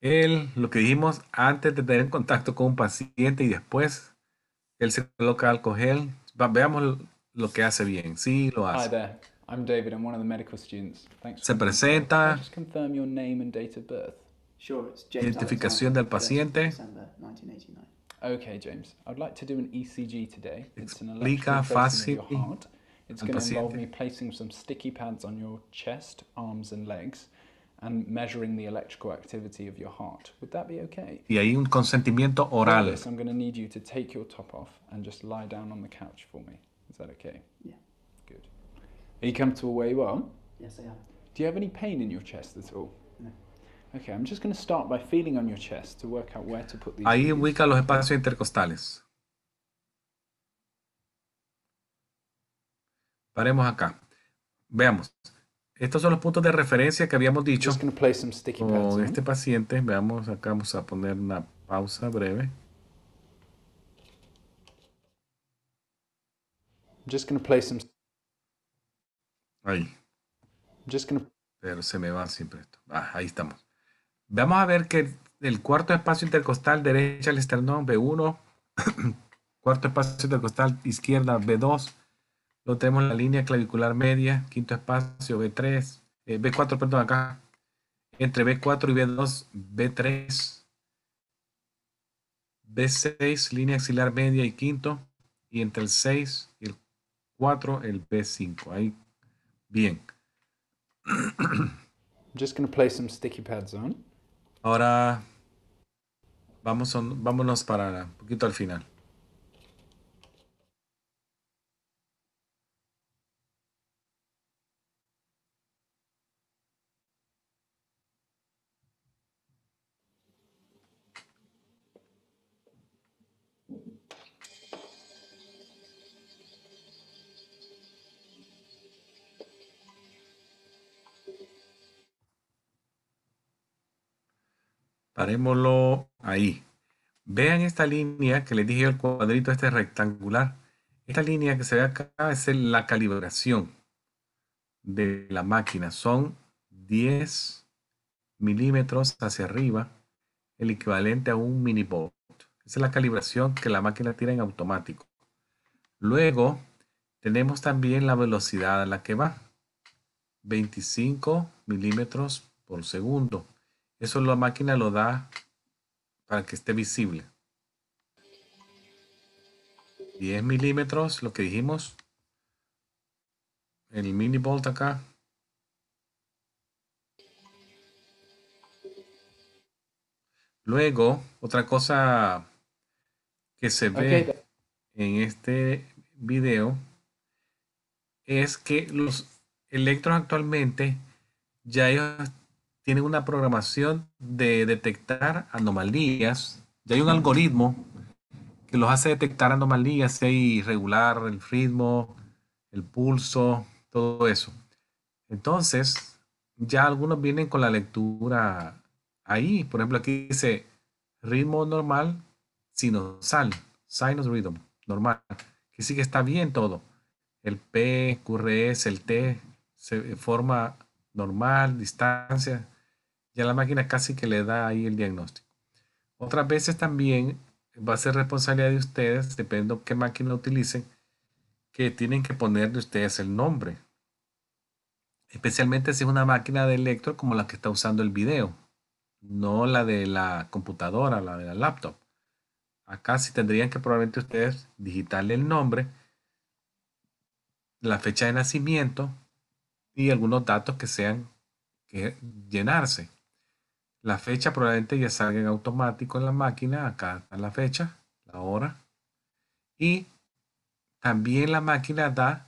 El, lo que dijimos antes de tener contacto con un paciente y después él se coloca alcohol coger, veamos lo que hace bien, sí lo hace. Hi there. I'm David, I'm one of the medical students. Thanks Se presenta. Just confirm your name Sure, James Identificación del paciente. Okay, James. I'd like to do an ECG today. It's an heart. It's going to involve me placing some sticky pads on your chest, arms and legs and measuring the electrical activity of your heart. Would that be okay? Y hay un consentimiento oral. I'm going to need you to take your top off and just lie down on the couch for Is that okay? Yeah. Good. Are you comfortable where you are? Yes, I am. Do you have any pain in your chest at all? No. Okay, I'm just going to start by feeling on your chest to work out where to put these. Ahí ubica los espacios intercostales. Paremos acá. Veamos. Estos son los puntos de referencia que habíamos dicho. Just play some sticky pads, con este paciente, veamos, acá vamos a poner una pausa breve. just gonna play some. Ahí. just gonna... Pero se me va siempre esto. Ah, ahí estamos. Vamos a ver que el cuarto espacio intercostal derecha al esternón B1, cuarto espacio intercostal izquierda B2, lo tenemos en la línea clavicular media, quinto espacio B3, eh, B4, perdón, acá, entre B4 y B2, B3, B6, línea axilar media y quinto, y entre el 6 y el 4, el B5. Ahí, bien. Just gonna some sticky pads on. Ahora vamos, vámonos para un poquito al final. Parémoslo ahí. Vean esta línea que les dije el cuadrito este rectangular. Esta línea que se ve acá es la calibración de la máquina. Son 10 milímetros hacia arriba, el equivalente a un mini Esa es la calibración que la máquina tira en automático. Luego tenemos también la velocidad a la que va. 25 milímetros por segundo. Eso la máquina lo da para que esté visible. 10 milímetros, lo que dijimos. El mini volt acá. Luego, otra cosa que se ve en este video es que los electros actualmente ya ellos tienen una programación de detectar anomalías. Ya hay un algoritmo que los hace detectar anomalías, y regular el ritmo, el pulso, todo eso. Entonces, ya algunos vienen con la lectura ahí. Por ejemplo, aquí dice ritmo normal, sinusal, sinus rhythm, normal. Que sí que está bien todo. El P, QRS, el T, se forma normal, distancia, ya la máquina casi que le da ahí el diagnóstico. Otras veces también va a ser responsabilidad de ustedes, dependiendo qué máquina utilicen, que tienen que ponerle ustedes el nombre. Especialmente si es una máquina de electro como la que está usando el video, no la de la computadora, la de la laptop. Acá sí tendrían que probablemente ustedes digitarle el nombre, la fecha de nacimiento y algunos datos que sean que llenarse. La fecha probablemente ya salga en automático en la máquina. Acá está la fecha, la hora. Y también la máquina da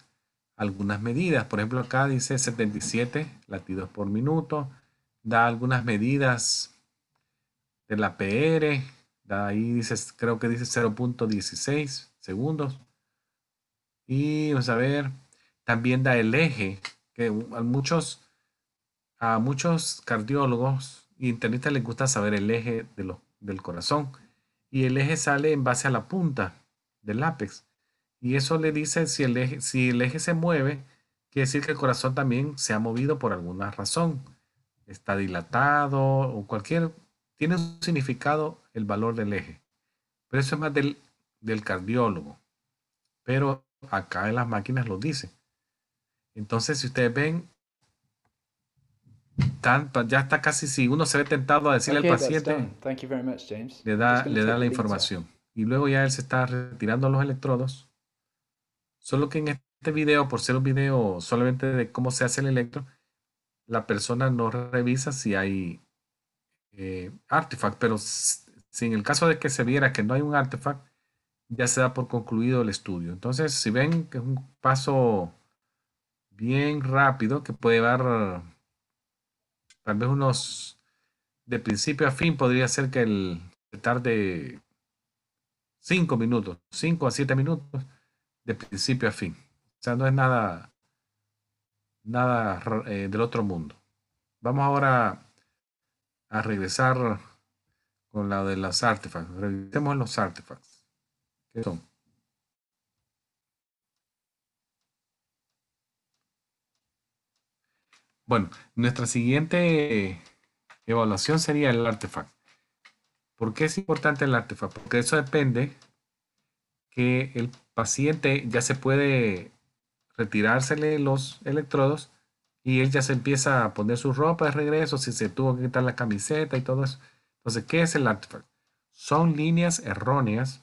algunas medidas. Por ejemplo, acá dice 77 latidos por minuto. Da algunas medidas de la PR. Da ahí dice, creo que dice 0.16 segundos. Y vamos a ver, también da el eje, que muchos, a muchos cardiólogos Internet les gusta saber el eje de del corazón. Y el eje sale en base a la punta del lápiz. Y eso le dice si el eje, si el eje se mueve, quiere decir que el corazón también se ha movido por alguna razón. Está dilatado o cualquier. Tiene un significado el valor del eje. Pero eso es más del, del cardiólogo. Pero acá en las máquinas lo dice. Entonces, si ustedes ven, ya está casi, si uno se ve tentado a decirle al paciente, le da, le da la información. Y luego ya él se está retirando los electrodos. Solo que en este video, por ser un video solamente de cómo se hace el electro, la persona no revisa si hay eh, artefact, pero si en el caso de que se viera que no hay un artefact, ya se da por concluido el estudio. Entonces, si ven que es un paso bien rápido que puede dar tal vez unos de principio a fin podría ser que el tarde cinco minutos, 5 a siete minutos de principio a fin. O sea, no es nada, nada eh, del otro mundo. Vamos ahora a regresar con la de las artefacts. Revisemos los artefacts. ¿Qué son? Bueno, nuestra siguiente evaluación sería el artefacto. ¿Por qué es importante el artefacto? Porque eso depende que el paciente ya se puede retirársele los electrodos y él ya se empieza a poner su ropa de regreso, si se tuvo que quitar la camiseta y todo eso. Entonces, ¿qué es el artefacto? Son líneas erróneas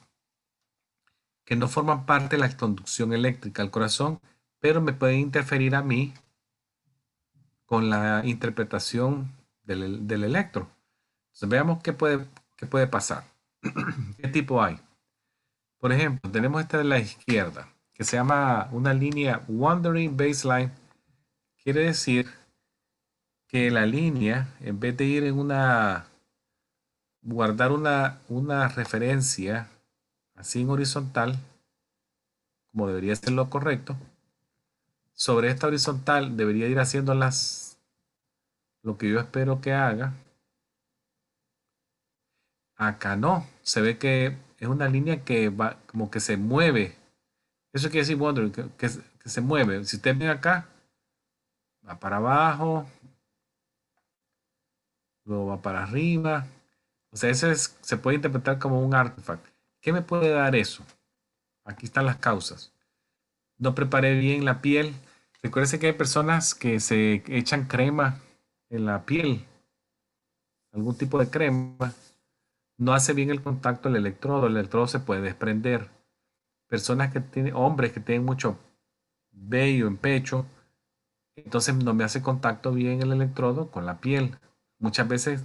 que no forman parte de la conducción eléctrica al corazón, pero me pueden interferir a mí con la interpretación del, electro. Entonces veamos qué puede, puede pasar. ¿Qué tipo hay? Por ejemplo, tenemos esta de la izquierda, que se llama una línea Wandering Baseline. Quiere decir que la línea, en vez de ir en una, guardar una, una referencia así en horizontal, como debería ser lo correcto, sobre esta horizontal debería ir haciendo las lo que yo espero que haga acá no se ve que es una línea que va como que se mueve eso quiere decir que, se mueve si usted ven acá va para abajo luego va para arriba o sea eso se puede interpretar como un artefacto ¿qué me puede dar eso? aquí están las causas no preparé bien la piel Recuerden que hay personas que se echan crema en la piel, algún tipo de crema, no hace bien el contacto el electrodo, el electrodo se puede desprender. Personas que tienen, hombres que tienen mucho vello en pecho, entonces no me hace contacto bien el electrodo con la piel. Muchas veces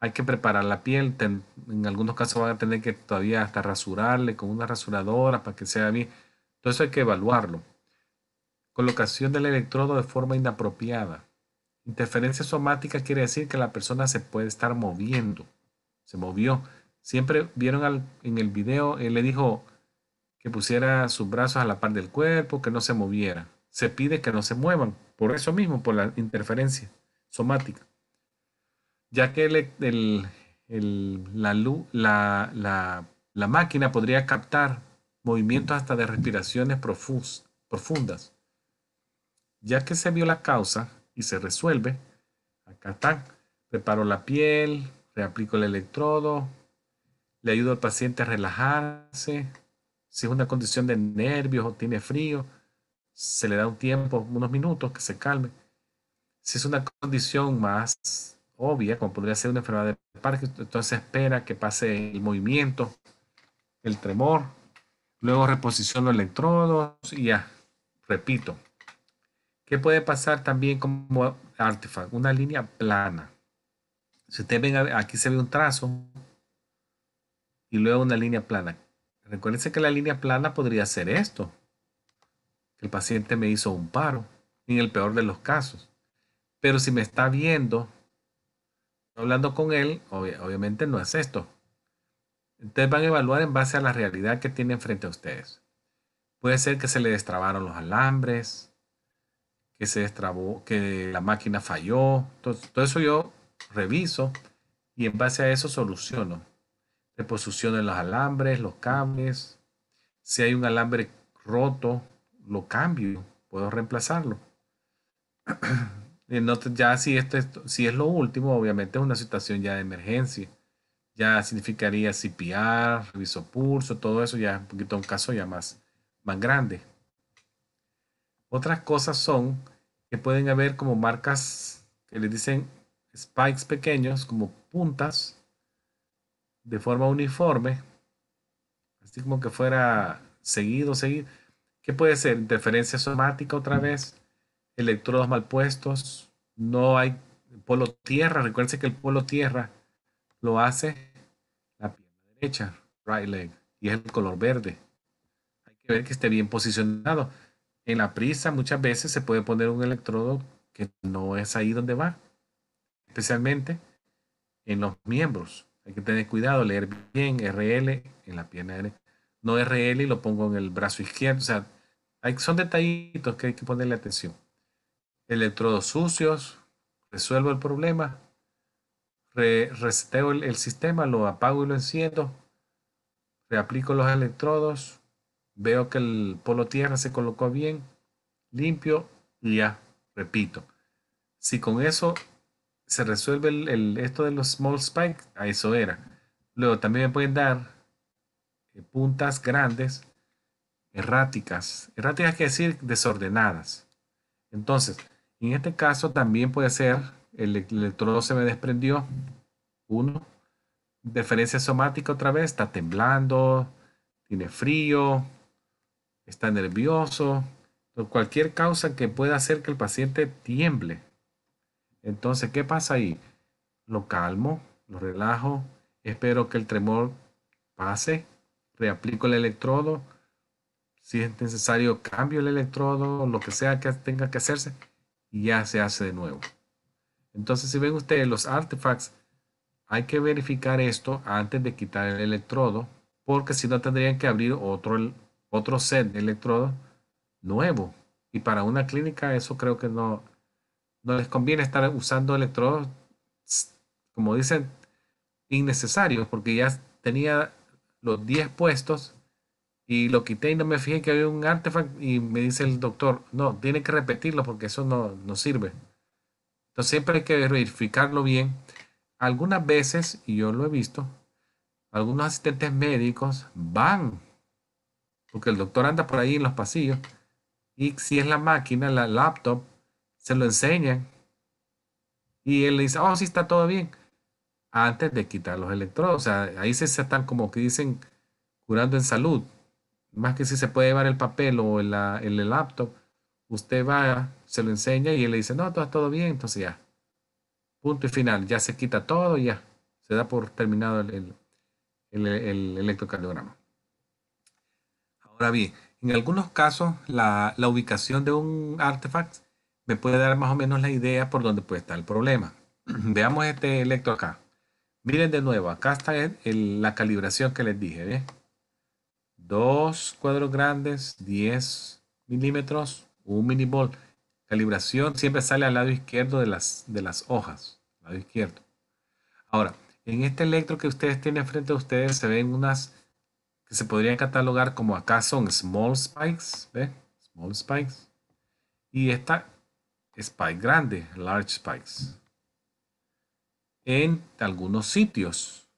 hay que preparar la piel, en algunos casos van a tener que todavía hasta rasurarle con una rasuradora para que sea bien. Entonces hay que evaluarlo. Colocación del electrodo de forma inapropiada. Interferencia somática quiere decir que la persona se puede estar moviendo. Se movió. Siempre vieron en el video, él le dijo que pusiera sus brazos a la par del cuerpo, que no se moviera. Se pide que no se muevan, por eso mismo, por la interferencia somática. Ya que la, máquina podría captar movimientos hasta de respiraciones profundas. Ya que se vio la causa y se resuelve, acá está, preparo la piel, reaplico el electrodo, le ayudo al paciente a relajarse, si es una condición de nervios o tiene frío, se le da un tiempo, unos minutos que se calme. Si es una condición más obvia, como podría ser una enfermedad de Parkinson, entonces espera que pase el movimiento, el tremor, luego reposiciono electrodos y ya, repito, ¿Qué puede pasar también como artefacto? Una línea plana. Si ustedes ven, aquí se ve un trazo y luego una línea plana. Recuérdense que la línea plana podría ser esto. Que el paciente me hizo un paro, en el peor de los casos. Pero si me está viendo, hablando con él, obviamente no es esto. Entonces van a evaluar en base a la realidad que tienen frente a ustedes. Puede ser que se le destrabaron los alambres, que se destrabó, que la máquina falló. todo eso yo reviso y en base a eso soluciono. Reposiciono los alambres, los cables. Si hay un alambre roto, lo cambio, puedo reemplazarlo. ya si, esto, si es lo último, obviamente es una situación ya de emergencia. Ya significaría CPR, reviso pulso, todo eso ya es un poquito un caso ya más, más grande. Otras cosas son que pueden haber como marcas que le dicen spikes pequeños, como puntas de forma uniforme, así como que fuera seguido, seguido. ¿Qué puede ser? Interferencia somática otra vez, electrodos mal puestos, no hay polo tierra. Recuerden que el polo tierra lo hace la pierna derecha, right leg, y es el color verde. Hay que ver que esté bien posicionado en la prisa muchas veces se puede poner un electrodo que no es ahí donde va, especialmente en los miembros. Hay que tener cuidado, leer bien RL en la pierna no RL y lo pongo en el brazo izquierdo. O sea, hay, son detallitos que hay que ponerle atención. Electrodos sucios, resuelvo el problema, reseteo el sistema, lo apago y lo enciendo, reaplico los electrodos, veo que el polo tierra se colocó bien, limpio y ya, repito. Si con eso se resuelve el, esto de los small spikes, a eso era. Luego también me pueden dar eh, puntas grandes, erráticas. Erráticas quiere decir desordenadas. Entonces, en este caso también puede ser, el, electrodo se me desprendió, uno, deferencia somática otra vez, está temblando, tiene frío, está nervioso, cualquier causa que pueda hacer que el paciente tiemble. Entonces, ¿qué pasa ahí? Lo calmo, lo relajo, espero que el tremor pase, reaplico el electrodo, si es necesario cambio el electrodo, lo que sea que tenga que hacerse, y ya se hace de nuevo. Entonces, si ven ustedes los artefacts, hay que verificar esto antes de quitar el electrodo, porque si no tendrían que abrir otro, otro set de electrodos nuevo. Y para una clínica eso creo que no, no les conviene estar usando electrodos, como dicen, innecesarios, porque ya tenía los 10 puestos y lo quité y no me fijé que había un artefacto y me dice el doctor, no, tiene que repetirlo porque eso no, no sirve. Entonces siempre hay que verificarlo bien. Algunas veces, y yo lo he visto, algunos asistentes médicos van porque el doctor anda por ahí en los pasillos, y si es la máquina, la laptop, se lo enseña. y él le dice, oh, sí está todo bien, antes de quitar los electrodos, o sea, ahí se, están como que dicen curando en salud, más que si se puede llevar el papel o el, laptop, usted va, se lo enseña y él le dice, no, todo, todo bien, entonces ya, punto y final, ya se quita todo ya, se da por terminado el electrocardiograma. Ahora bien, en algunos casos la, ubicación de un artefact me puede dar más o menos la idea por dónde puede estar el problema. Veamos este electro acá. Miren de nuevo, acá está la calibración que les dije. Dos cuadros grandes, 10 milímetros, un mini minibol. Calibración siempre sale al lado izquierdo de las, de las hojas. Lado izquierdo. Ahora, en este electro que ustedes tienen frente a ustedes se ven unas se podrían catalogar como acá son small spikes, ¿ve? Small spikes. Y esta spike grande, large spikes. En algunos sitios,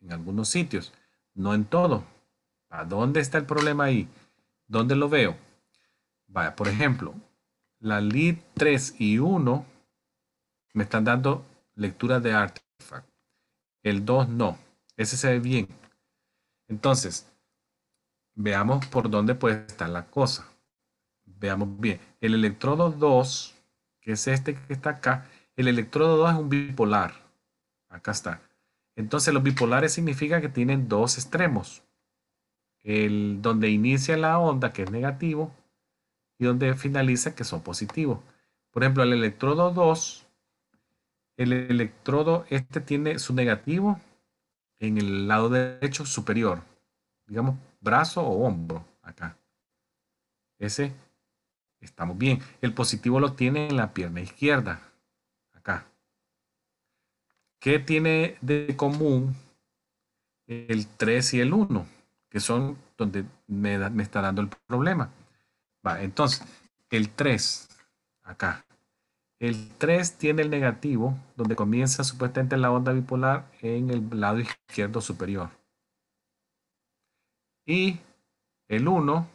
en algunos sitios, no en todo. ¿A dónde está el problema ahí? ¿Dónde lo veo? Vaya, por ejemplo, la lead 3 y 1 me están dando lectura de artifact. El 2 no. Ese se ve bien. Entonces, veamos por dónde puede estar la cosa. Veamos bien. El electrodo 2, que es este que está acá, el electrodo 2 es un bipolar. Acá está. Entonces los bipolares significa que tienen dos extremos. El, donde inicia la onda, que es negativo, y donde finaliza, que son positivos. Por ejemplo, el electrodo 2, el electrodo este tiene su negativo en el lado derecho superior, digamos brazo o hombro, acá. Ese, estamos bien. El positivo lo tiene en la pierna izquierda, acá. ¿Qué tiene de común el 3 y el 1? Que son donde me, está dando el problema. Va, entonces, el 3, acá. El 3 tiene el negativo, donde comienza supuestamente la onda bipolar en el lado izquierdo superior. Y el 1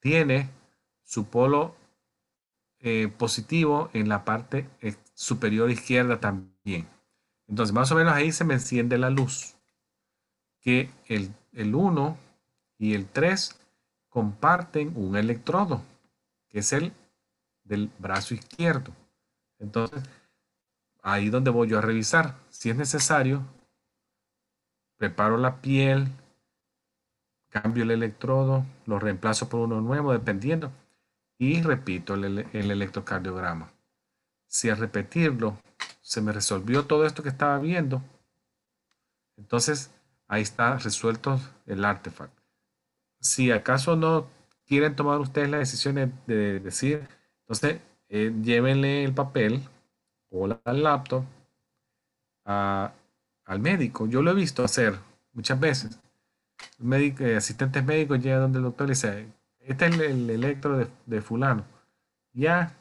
tiene su polo eh, positivo en la parte eh, superior izquierda también. Entonces, más o menos ahí se me enciende la luz. Que el, el 1 y el 3 comparten un electrodo, que es el del brazo izquierdo. Entonces, ahí donde voy yo a revisar. Si es necesario, preparo la piel, cambio el electrodo, lo reemplazo por uno nuevo, dependiendo, y repito el, electrocardiograma. Si al repetirlo se me resolvió todo esto que estaba viendo, entonces ahí está resuelto el artefacto. Si acaso no quieren tomar ustedes la decisión de decir entonces, eh, llévenle el papel o el laptop al médico. Yo lo he visto hacer muchas veces. Médico, eh, asistentes médicos llegan donde el doctor dice, este es el, electro de, fulano. Ya,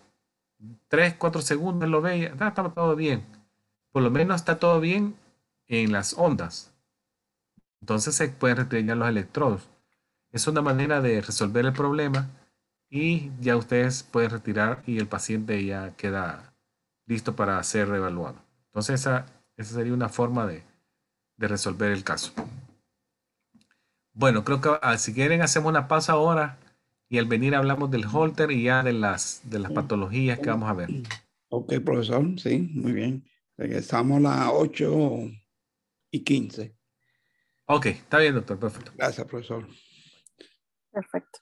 tres, cuatro segundos lo ve ah, está todo bien. Por lo menos está todo bien en las ondas. Entonces se pueden retirar los electrodos. Es una manera de resolver el problema y ya ustedes pueden retirar y el paciente ya queda listo para ser reevaluado. Entonces esa, sería una forma de, resolver el caso. Bueno, creo que ah, si quieren hacemos una pausa ahora y al venir hablamos del holter y ya de las, de las patologías que vamos a ver. Ok, profesor, sí, muy bien. Regresamos a las 8 y 15. Ok, está bien, doctor, perfecto. Gracias, profesor. Perfecto.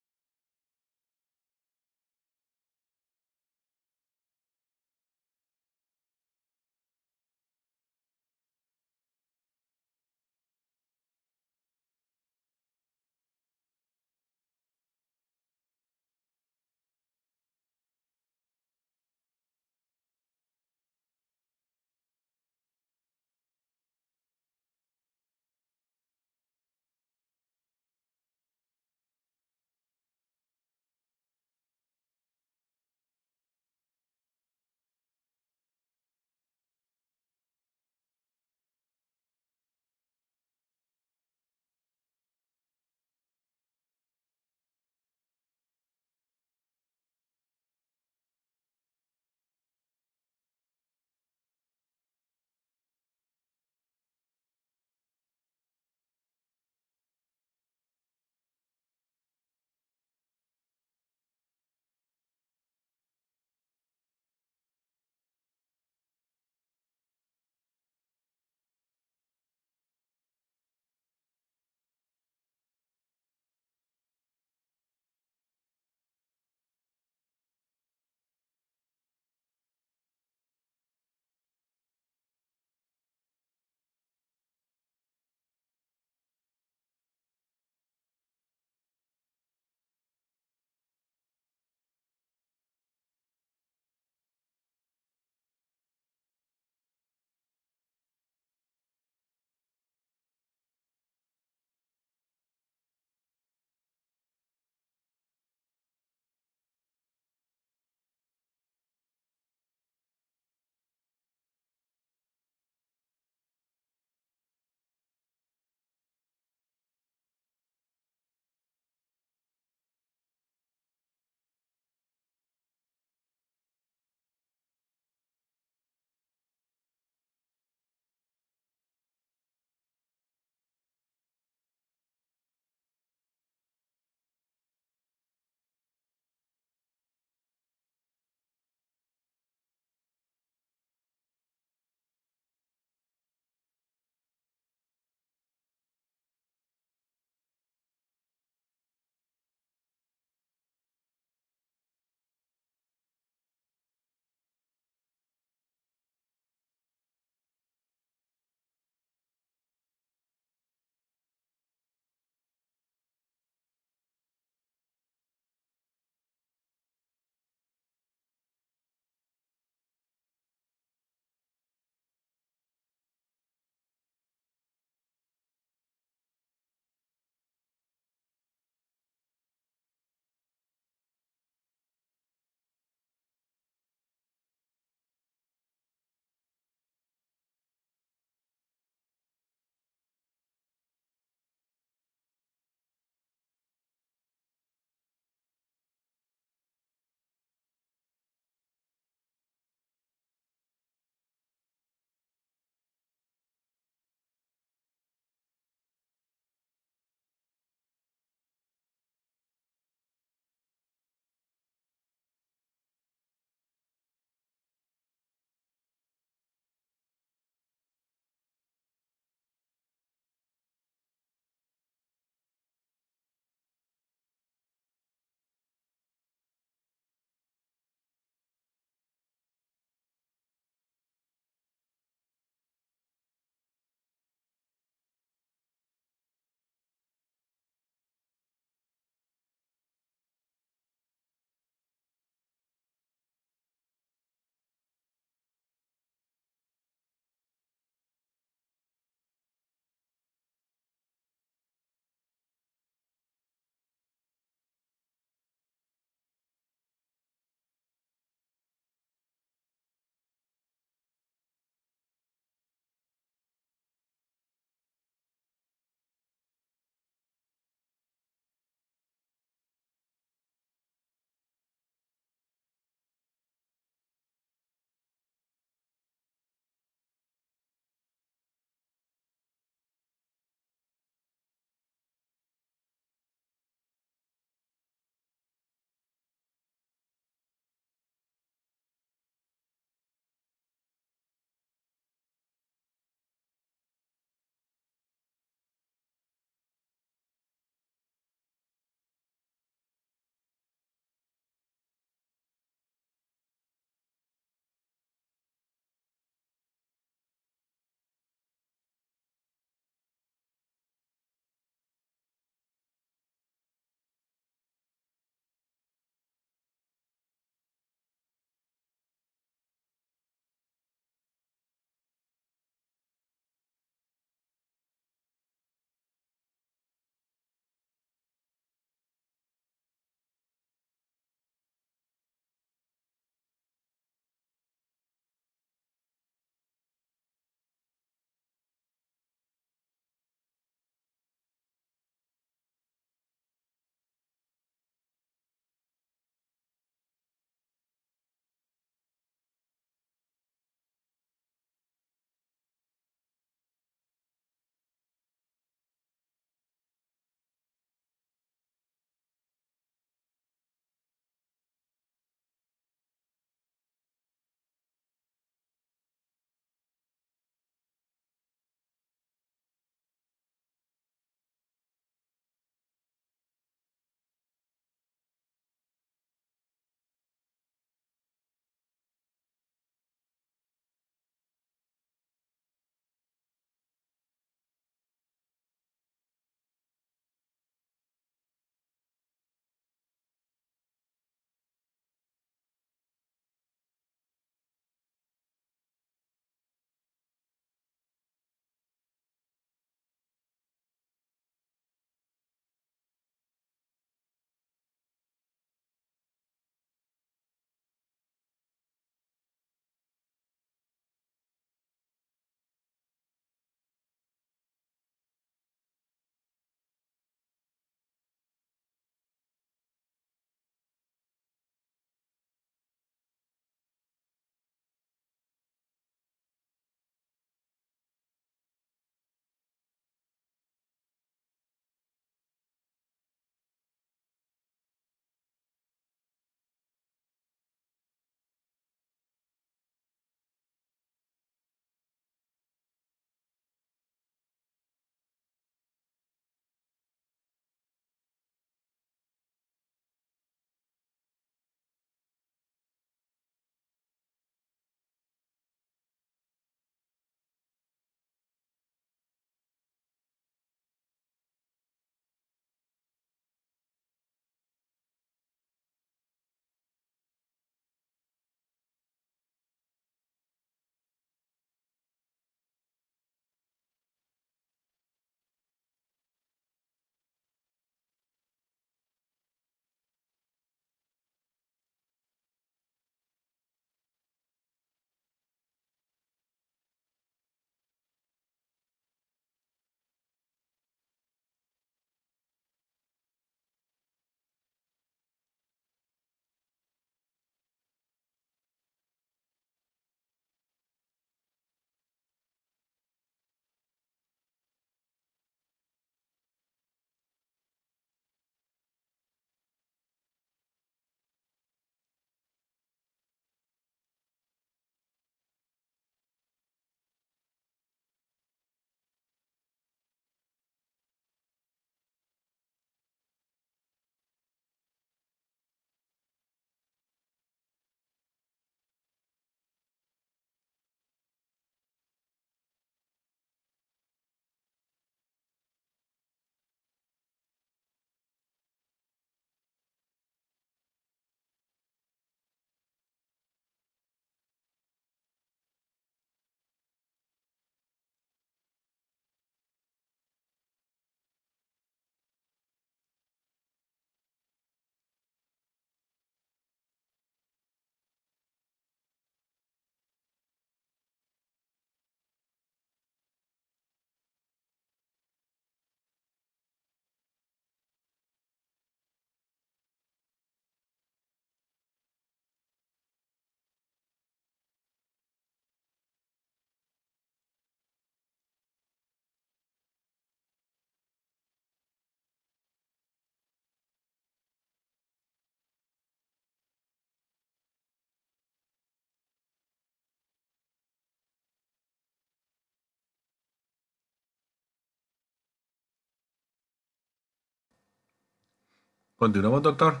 Continuamos, doctor.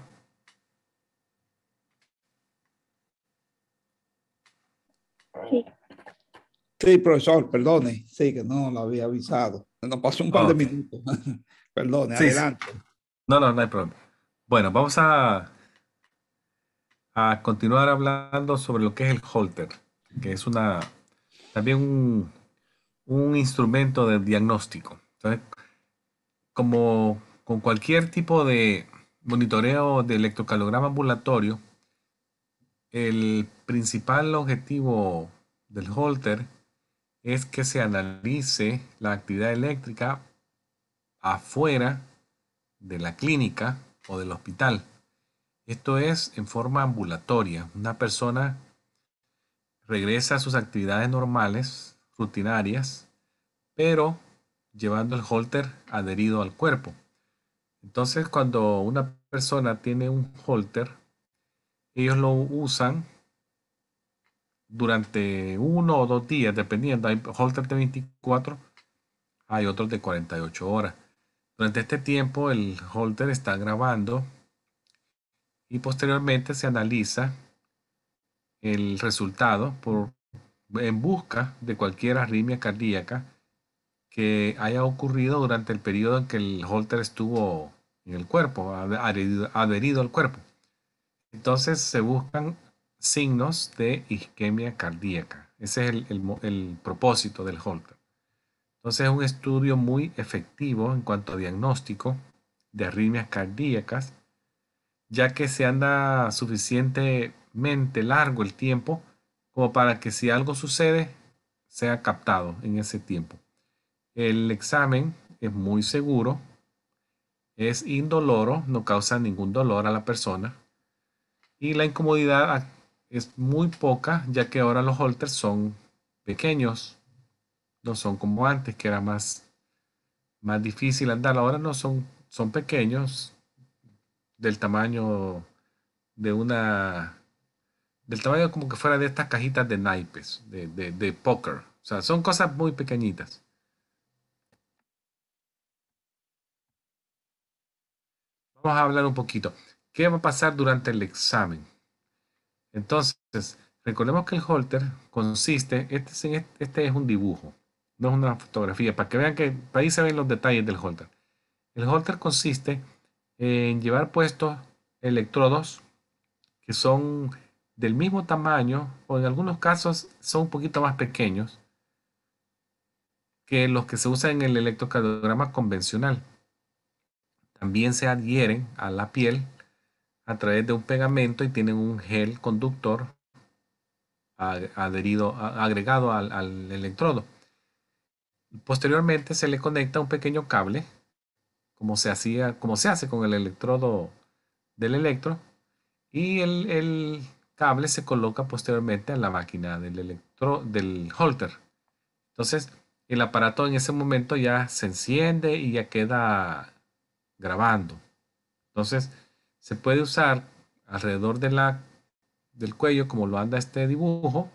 Sí. profesor, perdone. Sí, que no lo había avisado. Nos pasó un par de minutos. perdone, adelante. No, no, no hay problema. Bueno, vamos a, a continuar hablando sobre lo que es el holter, que es una también un, un instrumento de diagnóstico. Entonces, como con cualquier tipo de monitoreo de electrocardiograma ambulatorio, el principal objetivo del holter es que se analice la actividad eléctrica afuera de la clínica o del hospital. Esto es en forma ambulatoria. Una persona regresa a sus actividades normales, rutinarias, pero llevando el holter adherido al cuerpo. Entonces, cuando una persona tiene un holter, ellos lo usan durante uno o dos días, dependiendo. Hay holters de 24, hay otros de 48 horas. Durante este tiempo el holter está grabando y posteriormente se analiza el resultado por, en busca de cualquier arritmia cardíaca que haya ocurrido durante el periodo en que el holter estuvo en el cuerpo, adherido al cuerpo. Entonces se buscan signos de isquemia cardíaca. Ese es el, propósito del Holter. Entonces es un estudio muy efectivo en cuanto a diagnóstico de arritmias cardíacas, ya que se anda suficientemente largo el tiempo como para que si algo sucede sea captado en ese tiempo. El examen es muy seguro es indoloro, no causa ningún dolor a la persona. Y la incomodidad es muy poca, ya que ahora los holters son pequeños. No son como antes, que era más, más difícil andar. Ahora no son, son pequeños, del tamaño de una del tamaño como que fuera de estas cajitas de naipes, de, de, de póker. O sea, son cosas muy pequeñitas. vamos a hablar un poquito. ¿Qué va a pasar durante el examen? Entonces, recordemos que el holter consiste, este, es este un dibujo, no es una fotografía, para que vean que ahí se ven los detalles del holter. El holter consiste en llevar puestos electrodos que son del mismo tamaño o en algunos casos son un poquito más pequeños que los que se usan en el electrocardiograma convencional. También se adhieren a la piel a través de un pegamento y tienen un gel conductor adherido, agregado al, electrodo. Posteriormente se le conecta un pequeño cable, como se, hacía, como se hace con el electrodo del electro, y el, el cable se coloca posteriormente a la máquina del, electro, del holter. Entonces, el aparato en ese momento ya se enciende y ya queda grabando. Entonces, se puede usar alrededor de la, del cuello como lo anda este dibujo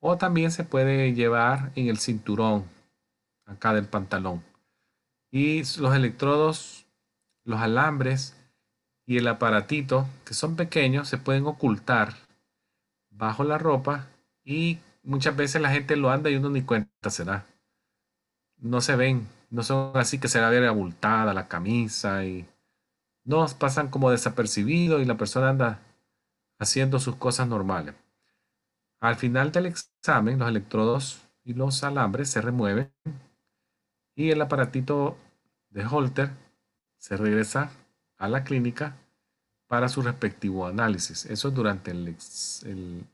o también se puede llevar en el cinturón acá del pantalón. Y los electrodos, los alambres y el aparatito que son pequeños se pueden ocultar bajo la ropa y muchas veces la gente lo anda y uno ni cuenta se da. No se ven no son así que se la ve abultada la camisa y no pasan como desapercibido y la persona anda haciendo sus cosas normales. Al final del examen, los electrodos y los alambres se remueven y el aparatito de Holter se regresa a la clínica para su respectivo análisis. Eso es durante el,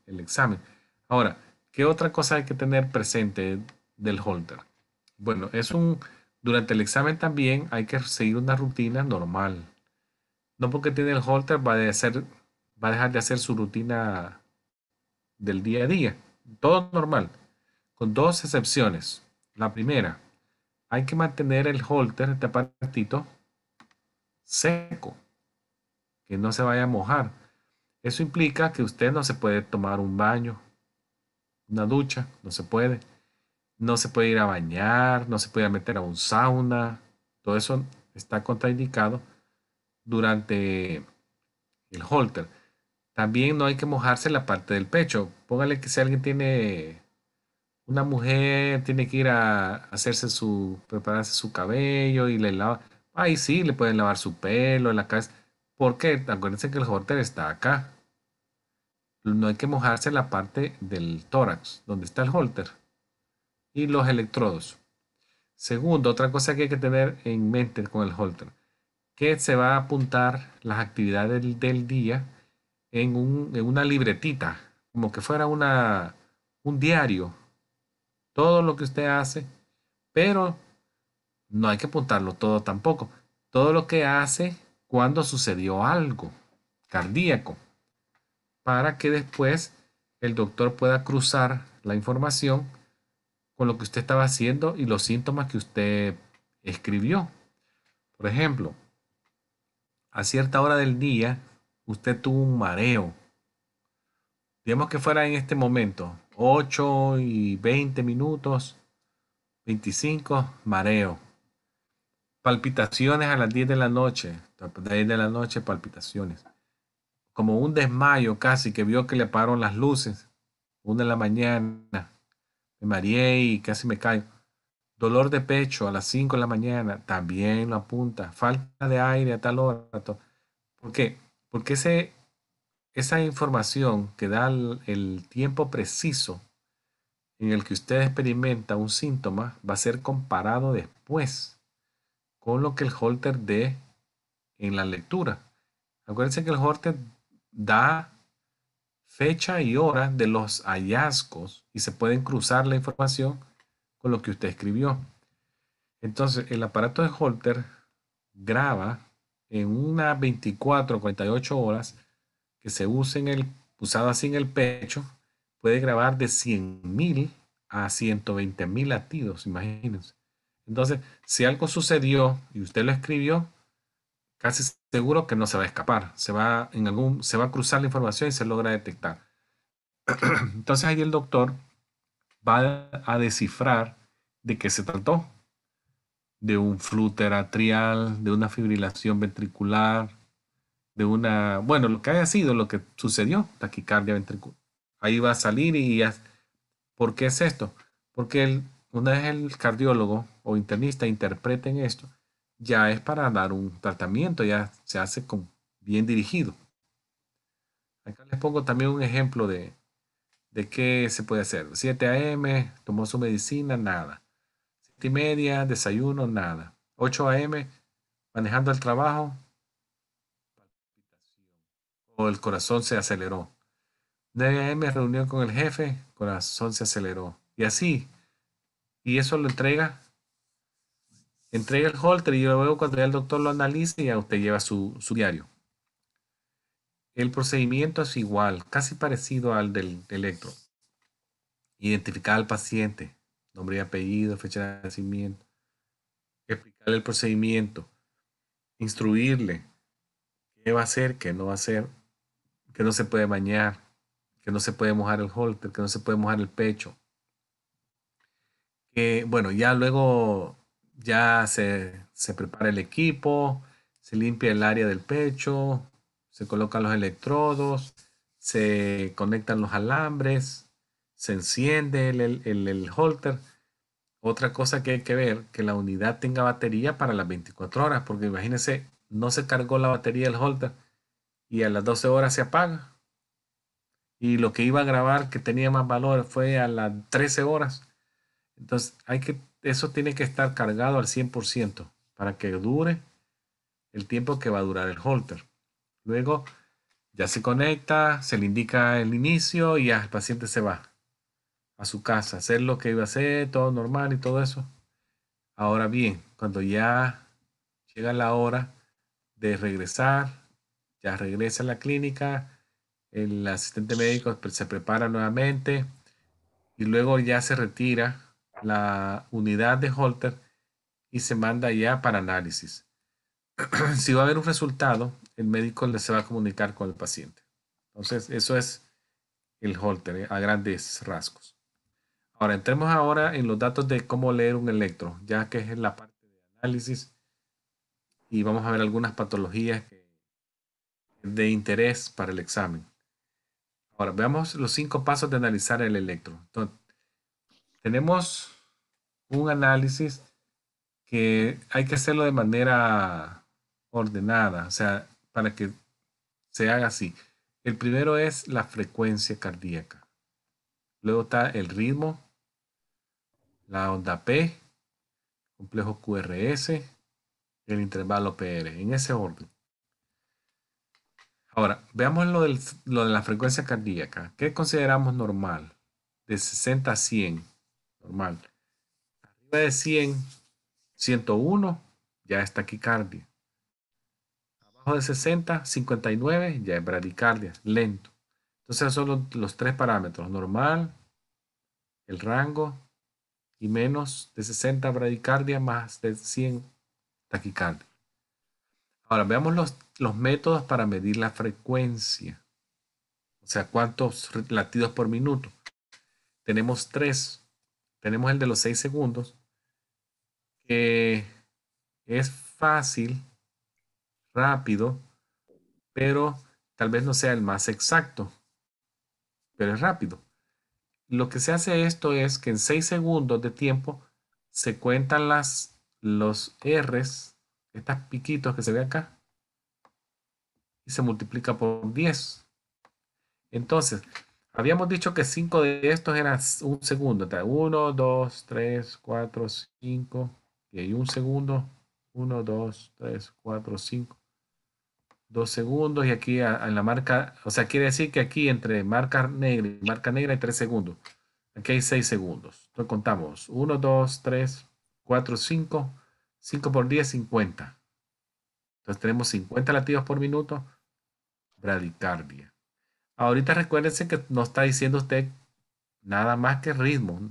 examen. Ahora, ¿qué otra cosa hay que tener presente del Holter? Bueno, es un durante el examen también hay que seguir una rutina normal. No porque tiene el holter va a, a dejar de hacer su rutina del día a día. Todo normal. Con dos excepciones. La primera, hay que mantener el holter, este apartito, seco. Que no se vaya a mojar. Eso implica que usted no se puede tomar un baño, una ducha, no se puede no se puede ir a bañar, no se puede meter a un sauna, todo eso está contraindicado durante el holter. También no hay que mojarse la parte del pecho. Póngale que si alguien tiene, una mujer tiene que ir a hacerse su, prepararse su cabello y le lava. Ahí sí, le pueden lavar su pelo, la cabeza. Porque acuérdense que el holter está acá. No hay que mojarse la parte del tórax, donde está el holter y los electrodos. Segundo, otra cosa que hay que tener en mente con el holter, que se va a apuntar las actividades del, día en, en, una libretita, como que fuera una, un diario. Todo lo que usted hace, pero no hay que apuntarlo todo tampoco. Todo lo que hace cuando sucedió algo cardíaco, para que después el doctor pueda cruzar la información con lo que usted estaba haciendo y los síntomas que usted escribió. Por ejemplo, a cierta hora del día usted tuvo un mareo. Digamos que fuera en este momento, 8 y 20 minutos, 25, mareo. Palpitaciones a las 10 de la noche, de la noche palpitaciones. Como un desmayo casi que vio que le pararon las luces, una de la mañana, me mareé y casi me caigo. Dolor de pecho a las 5 de la mañana, también lo apunta. Falta de aire a tal hora. ¿Por qué? Porque ese, esa información que da el, el tiempo preciso en el que usted experimenta un síntoma va a ser comparado después con lo que el holter dé en la lectura. Acuérdense que el holter da fecha y hora de los hallazgos y se pueden cruzar la información con lo que usted escribió. Entonces, el aparato de Holter graba en unas 24 o 48 horas que se usa en el, usado así en el pecho, puede grabar de 100.000 a 120.000 latidos, imagínense. Entonces, si algo sucedió y usted lo escribió, casi seguro que no se va a escapar, se va, en algún, se va a cruzar la información y se logra detectar. Entonces ahí el doctor va a descifrar de qué se trató, de un flúter atrial, de una fibrilación ventricular, de una, bueno, lo que haya sido, lo que sucedió, taquicardia ventricular. Ahí va a salir y ¿por qué es esto? Porque el, una vez el cardiólogo o internista interpreten esto, ya es para dar un tratamiento, ya se hace con, bien dirigido. Acá les pongo también un ejemplo de, de qué se puede hacer. 7 a.m., tomó su medicina, nada. 7 y media, desayuno, nada. 8 a.m., manejando el trabajo, o el corazón se aceleró. 9 a.m., reunión con el jefe, corazón se aceleró. Y así. Y eso lo entrega Entrega el holter y luego cuando ya el doctor lo analice ya usted lleva su, diario. El procedimiento es igual, casi parecido al del electro. Identificar al paciente, nombre y apellido, fecha de nacimiento. Explicarle el procedimiento. Instruirle qué va a hacer, qué no va a hacer, que no se puede bañar, que no se puede mojar el holter, que no se puede mojar el pecho. Que, bueno, ya luego ya se, prepara el equipo, se limpia el área del pecho, se colocan los electrodos, se conectan los alambres, se enciende el, el, el, holter. Otra cosa que hay que ver, que la unidad tenga batería para las 24 horas, porque imagínense, no se cargó la batería del holter y a las 12 horas se apaga. Y lo que iba a grabar que tenía más valor fue a las 13 horas. Entonces hay que eso tiene que estar cargado al 100% para que dure el tiempo que va a durar el holter. Luego ya se conecta, se le indica el inicio y ya el paciente se va a su casa, hacer lo que iba a hacer, todo normal y todo eso. Ahora bien, cuando ya llega la hora de regresar, ya regresa a la clínica, el asistente médico se prepara nuevamente y luego ya se retira la unidad de Holter y se manda ya para análisis. si va a haber un resultado, el médico le se va a comunicar con el paciente. Entonces, eso es el Holter eh, a grandes rasgos. Ahora, entremos ahora en los datos de cómo leer un electro, ya que es la parte de análisis y vamos a ver algunas patologías de interés para el examen. Ahora, veamos los cinco pasos de analizar el electro. Entonces, tenemos un análisis que hay que hacerlo de manera ordenada, o sea, para que se haga así. El primero es la frecuencia cardíaca. Luego está el ritmo, la onda P, complejo QRS, el intervalo PR, en ese orden. Ahora, veamos lo, lo de la frecuencia cardíaca. ¿Qué consideramos normal? De 60 a 100 normal. Arriba de 100, 101, ya es taquicardia. Abajo de 60, 59, ya es bradicardia, lento. Entonces son los, los tres parámetros, normal, el rango y menos de 60 bradicardia más de 100 taquicardia. Ahora veamos los, los métodos para medir la frecuencia. O sea, cuántos latidos por minuto. Tenemos tres tenemos el de los 6 segundos, que es fácil, rápido, pero tal vez no sea el más exacto, pero es rápido. Lo que se hace esto es que en 6 segundos de tiempo se cuentan las, los R's, estos piquitos que se ve acá, y se multiplica por 10. Entonces, Habíamos dicho que 5 de estos eran un segundo. 1, 2, 3, 4, 5. Y un segundo. 1, 2, 3, 4, 5. Dos segundos. Y aquí en la marca. O sea, quiere decir que aquí entre marca negra y marca negra hay 3 segundos. Aquí hay 6 segundos. Entonces contamos. 1, 2, 3, 4, 5. 5 por 10, 50. Entonces tenemos 50 latidos por minuto. Bradicardia. Ahorita recuérdense que no está diciendo usted nada más que ritmo.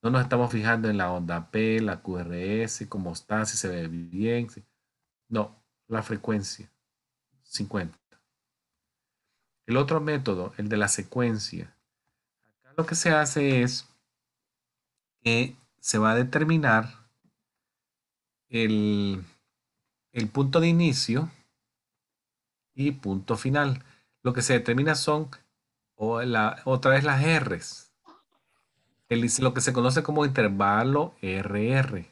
No nos estamos fijando en la onda P, la QRS, cómo está, si se ve bien. No, la frecuencia, 50. El otro método, el de la secuencia. Acá lo que se hace es que se va a determinar el punto de inicio y punto final lo que se determina son o la, otra vez las R's. El, lo que se conoce como intervalo RR,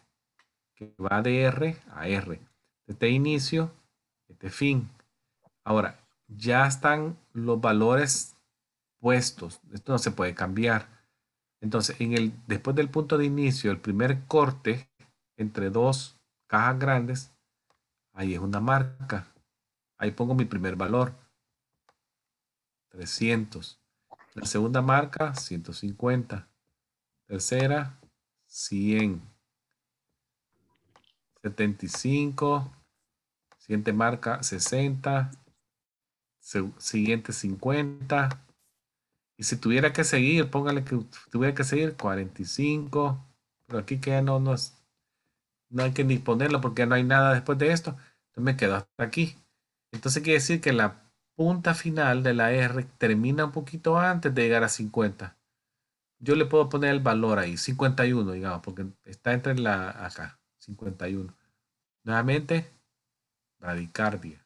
que va de R a R. Este inicio, este fin. Ahora, ya están los valores puestos. Esto no se puede cambiar. Entonces, en el, después del punto de inicio, el primer corte entre dos cajas grandes, ahí es una marca. Ahí pongo mi primer valor. 300. La segunda marca, 150. Tercera, 100. 75. Siguiente marca, 60. Siguiente, 50. Y si tuviera que seguir, póngale que tuviera que seguir 45. Pero aquí que ya no, no, es, no hay que disponerlo porque ya no hay nada después de esto. Entonces me quedo hasta aquí. Entonces quiere decir que la punta final de la R termina un poquito antes de llegar a 50. Yo le puedo poner el valor ahí, 51, digamos, porque está entre la acá, 51. Nuevamente, radicardia.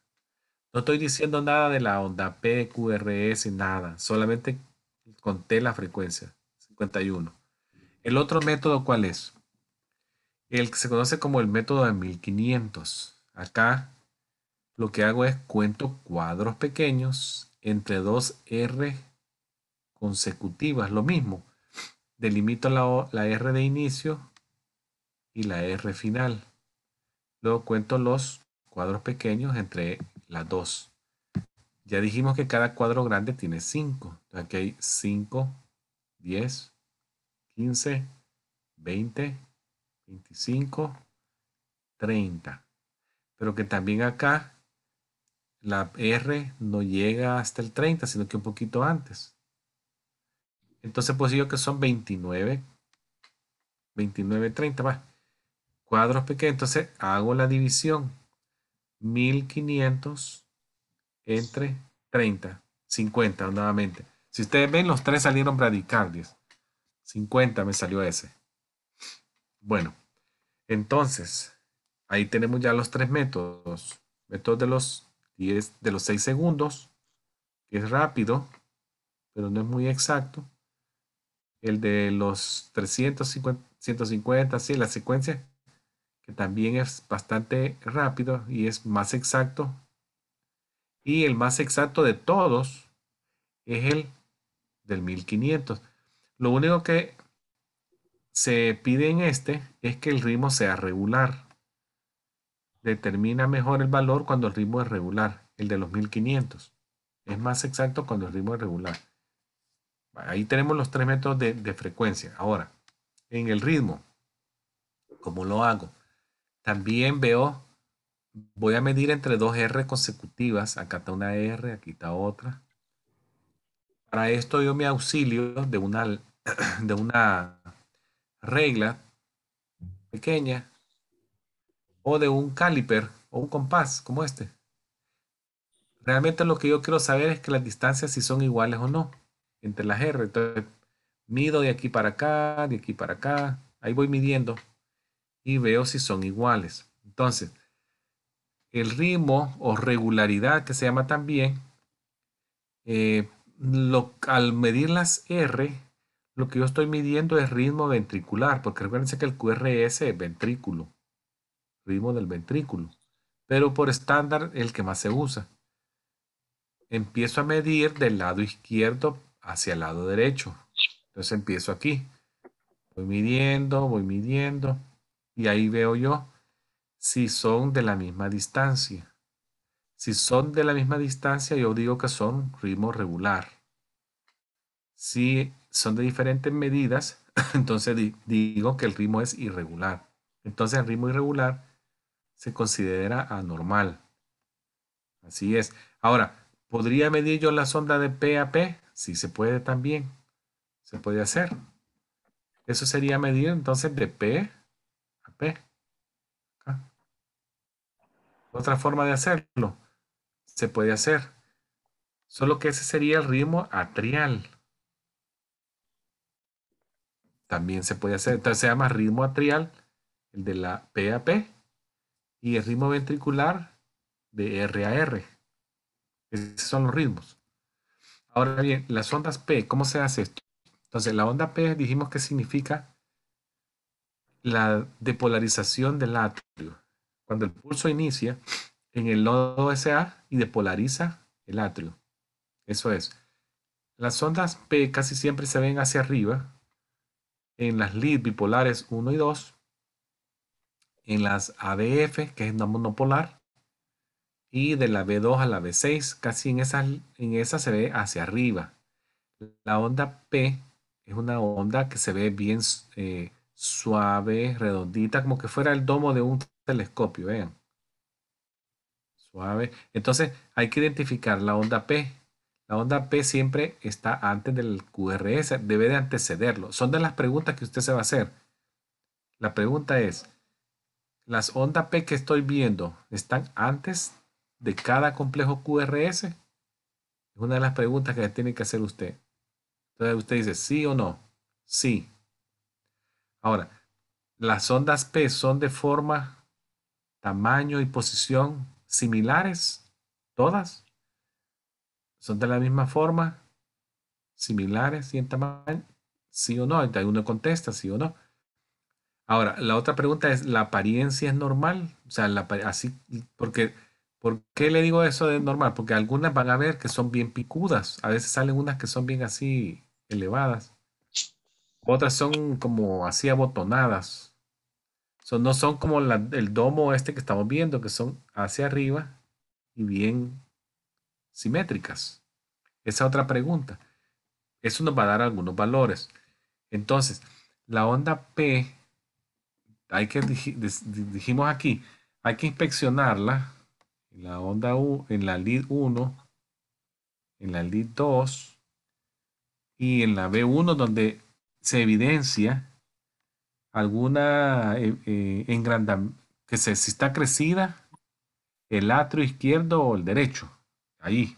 No estoy diciendo nada de la onda P, QRS, nada. Solamente conté la frecuencia, 51. El otro método, ¿cuál es? El que se conoce como el método de 1500. Acá lo que hago es cuento cuadros pequeños entre dos R consecutivas, lo mismo. Delimito la, R de inicio y la R final. Luego cuento los cuadros pequeños entre las dos. Ya dijimos que cada cuadro grande tiene 5. Aquí hay 5, 10, 15, 20, 25, 30. Pero que también acá la R no llega hasta el 30, sino que un poquito antes. Entonces, pues digo que son 29, 29, 30, va. Cuadros pequeños. Entonces, hago la división. 1500 entre 30, 50 nuevamente. Si ustedes ven, los tres salieron radicales. 50 me salió ese. Bueno, entonces, ahí tenemos ya los tres métodos. Métodos de los es de los 6 segundos, que es rápido, pero no es muy exacto. El de los 350, 150, sí, la secuencia, que también es bastante rápido y es más exacto. Y el más exacto de todos es el del 1500. Lo único que se pide en este es que el ritmo sea regular determina mejor el valor cuando el ritmo es regular, el de los 1500. Es más exacto cuando el ritmo es regular. Ahí tenemos los tres métodos de, de frecuencia. Ahora, en el ritmo, ¿cómo lo hago? También veo, voy a medir entre dos R consecutivas. Acá está una R, aquí está otra. Para esto yo me auxilio de una, de una regla pequeña o de un caliper o un compás como este. Realmente lo que yo quiero saber es que las distancias si son iguales o no entre las R. Entonces, mido de aquí para acá, de aquí para acá. Ahí voy midiendo y veo si son iguales. Entonces, el ritmo o regularidad que se llama también, eh, lo, al medir las R, lo que yo estoy midiendo es ritmo ventricular, porque recuerden que el QRS es ventrículo ritmo del ventrículo, pero por estándar el que más se usa. Empiezo a medir del lado izquierdo hacia el lado derecho. Entonces empiezo aquí. Voy midiendo, voy midiendo y ahí veo yo si son de la misma distancia. Si son de la misma distancia, yo digo que son ritmo regular. Si son de diferentes medidas, entonces digo que el ritmo es irregular. Entonces el ritmo irregular se considera anormal. Así es. Ahora, ¿podría medir yo la sonda de P a P? Sí se puede también. Se puede hacer. Eso sería medir entonces de P a P. Otra forma de hacerlo. Se puede hacer. Solo que ese sería el ritmo atrial. También se puede hacer. Entonces se llama ritmo atrial, el de la P a P y el ritmo ventricular de R a R. Esos son los ritmos. Ahora bien, las ondas P, ¿cómo se hace esto? Entonces, la onda P dijimos que significa la depolarización del atrio. Cuando el pulso inicia en el nodo SA y depolariza el atrio. Eso es. Las ondas P casi siempre se ven hacia arriba en las leads bipolares 1 y 2 en las ADF, que es una monopolar, y de la B2 a la B6, casi en esa, en esa se ve hacia arriba. La onda P es una onda que se ve bien eh, suave, redondita, como que fuera el domo de un telescopio, vean. Suave. Entonces hay que identificar la onda P. La onda P siempre está antes del QRS, debe de antecederlo. Son de las preguntas que usted se va a hacer. La pregunta es, las ondas P que estoy viendo están antes de cada complejo QRS? Es una de las preguntas que tiene que hacer usted. Entonces usted dice sí o no. Sí. Ahora, ¿las ondas P son de forma, tamaño y posición similares? ¿Todas? ¿Son de la misma forma? ¿Similares y en tamaño? ¿Sí o no? Entonces uno contesta sí o no. Ahora, la otra pregunta es, ¿la apariencia es normal? O sea, así, porque, ¿por qué le digo eso de normal? Porque algunas van a ver que son bien picudas, a veces salen unas que son bien así elevadas, otras son como así abotonadas, no son como el domo este que estamos viendo, que son hacia arriba y bien simétricas. Esa otra pregunta. Eso nos va a dar algunos valores. Entonces, la onda P hay que, dijimos aquí, hay que inspeccionarla en la onda U, en la LID 1, en la LID 2 y en la B1 donde se evidencia alguna eh, eh, engrandamiento, que se, si está crecida el atrio izquierdo o el derecho, ahí.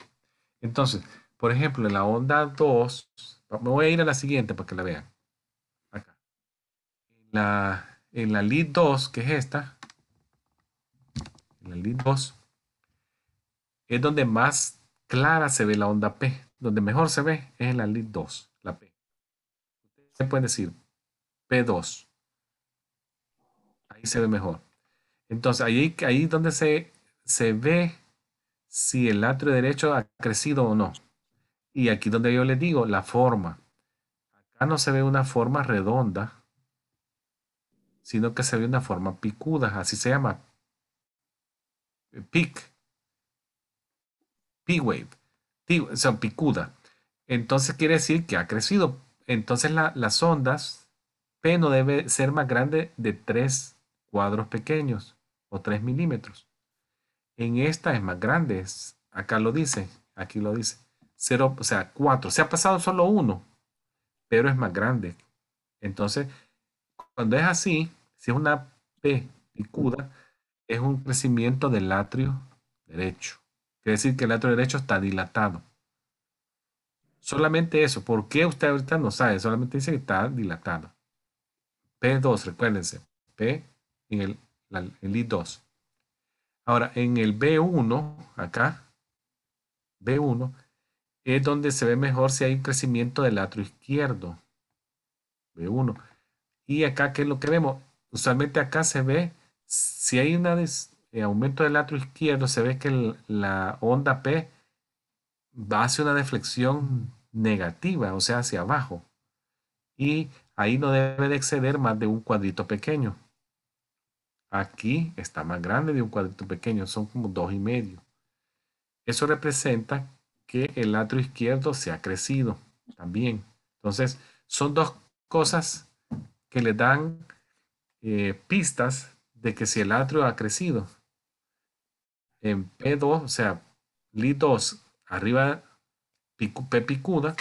Entonces, por ejemplo, en la onda 2, me voy a ir a la siguiente para que la vean. Acá. La en la lead 2, que es esta, en la lead 2, es donde más clara se ve la onda P. Donde mejor se ve es en la lead 2, la P. Ustedes pueden decir P2. Ahí se ve mejor. Entonces, ahí ahí donde se, se ve si el atrio derecho ha crecido o no. Y aquí donde yo les digo, la forma. Acá no se ve una forma redonda, sino que se ve una forma picuda, así se llama. Pic. P-wave. O sea, picuda. Entonces quiere decir que ha crecido. Entonces las ondas P no debe ser más grande de tres cuadros pequeños o tres milímetros. En esta es más grande. acá lo dice. Aquí lo dice. cero o sea, cuatro. Se ha pasado solo uno, pero es más grande. Entonces, cuando es así, si es una P picuda, es un crecimiento del atrio derecho. Quiere decir que el atrio derecho está dilatado. Solamente eso. ¿Por qué usted ahorita no sabe? Solamente dice que está dilatado. P2, recuérdense. P en el, I2. Ahora, en el B1, acá, B1, es donde se ve mejor si hay un crecimiento del atrio izquierdo. B1. Y acá, ¿qué es lo que vemos? Usualmente acá se ve, si hay un eh, aumento del atrio izquierdo, se ve que la onda P va hacia una deflexión negativa, o sea, hacia abajo. Y ahí no debe de exceder más de un cuadrito pequeño. Aquí está más grande de un cuadrito pequeño, son como dos y medio. Eso representa que el atrio izquierdo se ha crecido también. Entonces, son dos cosas que le dan eh, pistas de que si el atrio ha crecido. En P2, o sea, Li2 arriba P picuda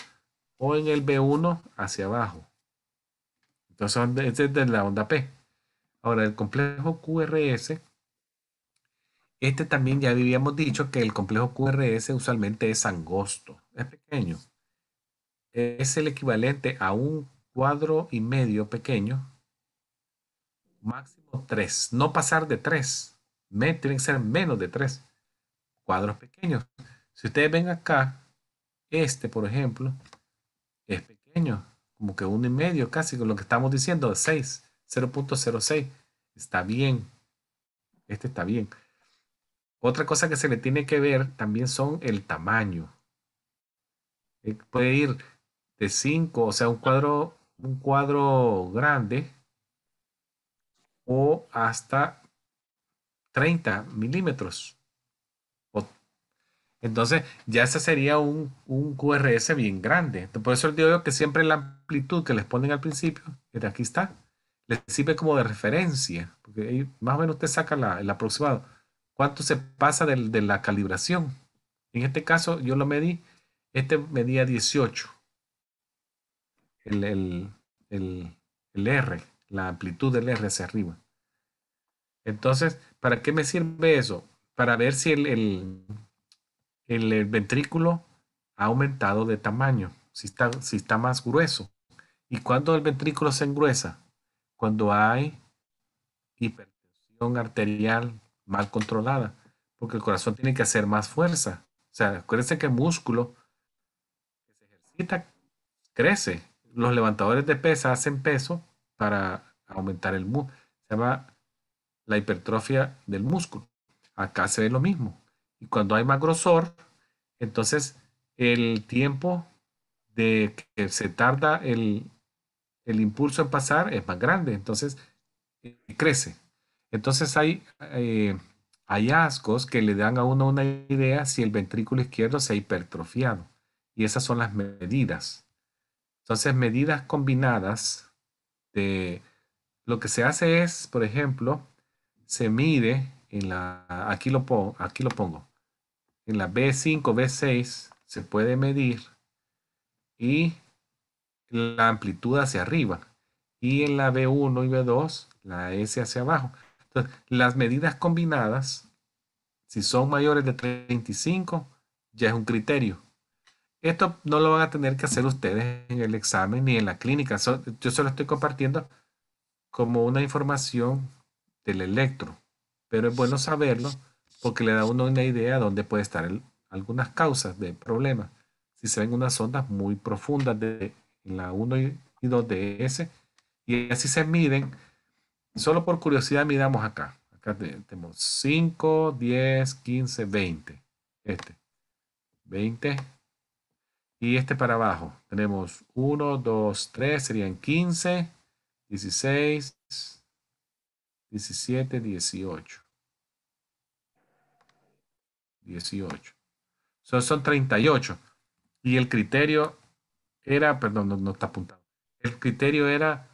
o en el B1 hacia abajo. Entonces, este es de la onda P. Ahora, el complejo QRS, este también ya habíamos dicho que el complejo QRS usualmente es angosto, es pequeño. Es el equivalente a un cuadro y medio pequeño, máximo 3, no pasar de 3, tienen que ser menos de tres cuadros pequeños. Si ustedes ven acá, este por ejemplo, es pequeño, como que uno y medio casi, con lo que estamos diciendo, 6, 0.06, está bien, este está bien. Otra cosa que se le tiene que ver también son el tamaño. Eh, puede ir de 5, o sea, un cuadro un cuadro grande o hasta 30 milímetros. Entonces, ya ese sería un, QRS bien grande. por eso digo que siempre la amplitud que les ponen al principio, que aquí está, les sirve como de referencia. Porque ahí más o menos usted saca el aproximado. ¿Cuánto se pasa de, de, la calibración? En este caso, yo lo medí, este medía 18 el, R, la amplitud del R hacia arriba. Entonces, ¿para qué me sirve eso? Para ver si el, el, ventrículo ha aumentado de tamaño, si está, si está más grueso. ¿Y cuándo el ventrículo se engruesa? Cuando hay hipertensión arterial mal controlada, porque el corazón tiene que hacer más fuerza. O sea, acuérdense que el músculo que se ejercita crece los levantadores de pesa hacen peso para aumentar el músculo. Se llama la hipertrofia del músculo. Acá se ve lo mismo. Y cuando hay más grosor, entonces el tiempo de que se tarda el, impulso en pasar es más grande. Entonces eh, crece. Entonces hay eh, hallazgos que le dan a uno una idea si el ventrículo izquierdo se ha hipertrofiado. Y esas son las medidas. Entonces, medidas combinadas de lo que se hace es, por ejemplo, se mide en la, aquí lo, pongo, aquí lo pongo, en la B5, B6 se puede medir y la amplitud hacia arriba y en la B1 y B2 la S hacia abajo. Entonces, las medidas combinadas, si son mayores de 35, ya es un criterio. Esto no lo van a tener que hacer ustedes en el examen ni en la clínica. yo solo estoy compartiendo como una información del electro, pero es bueno saberlo porque le da uno una idea de dónde puede estar algunas causas de problemas. Si se ven unas ondas muy profundas de la 1 y, 2 de S, y así se miden. Solo por curiosidad miramos acá. Acá tenemos 5, 10, 15, 20. Este. 20, y este para abajo. Tenemos 1, 2, 3, serían 15, 16, 17, 18. 18. son 38. Y el criterio era, perdón, no, no está apuntado. El criterio era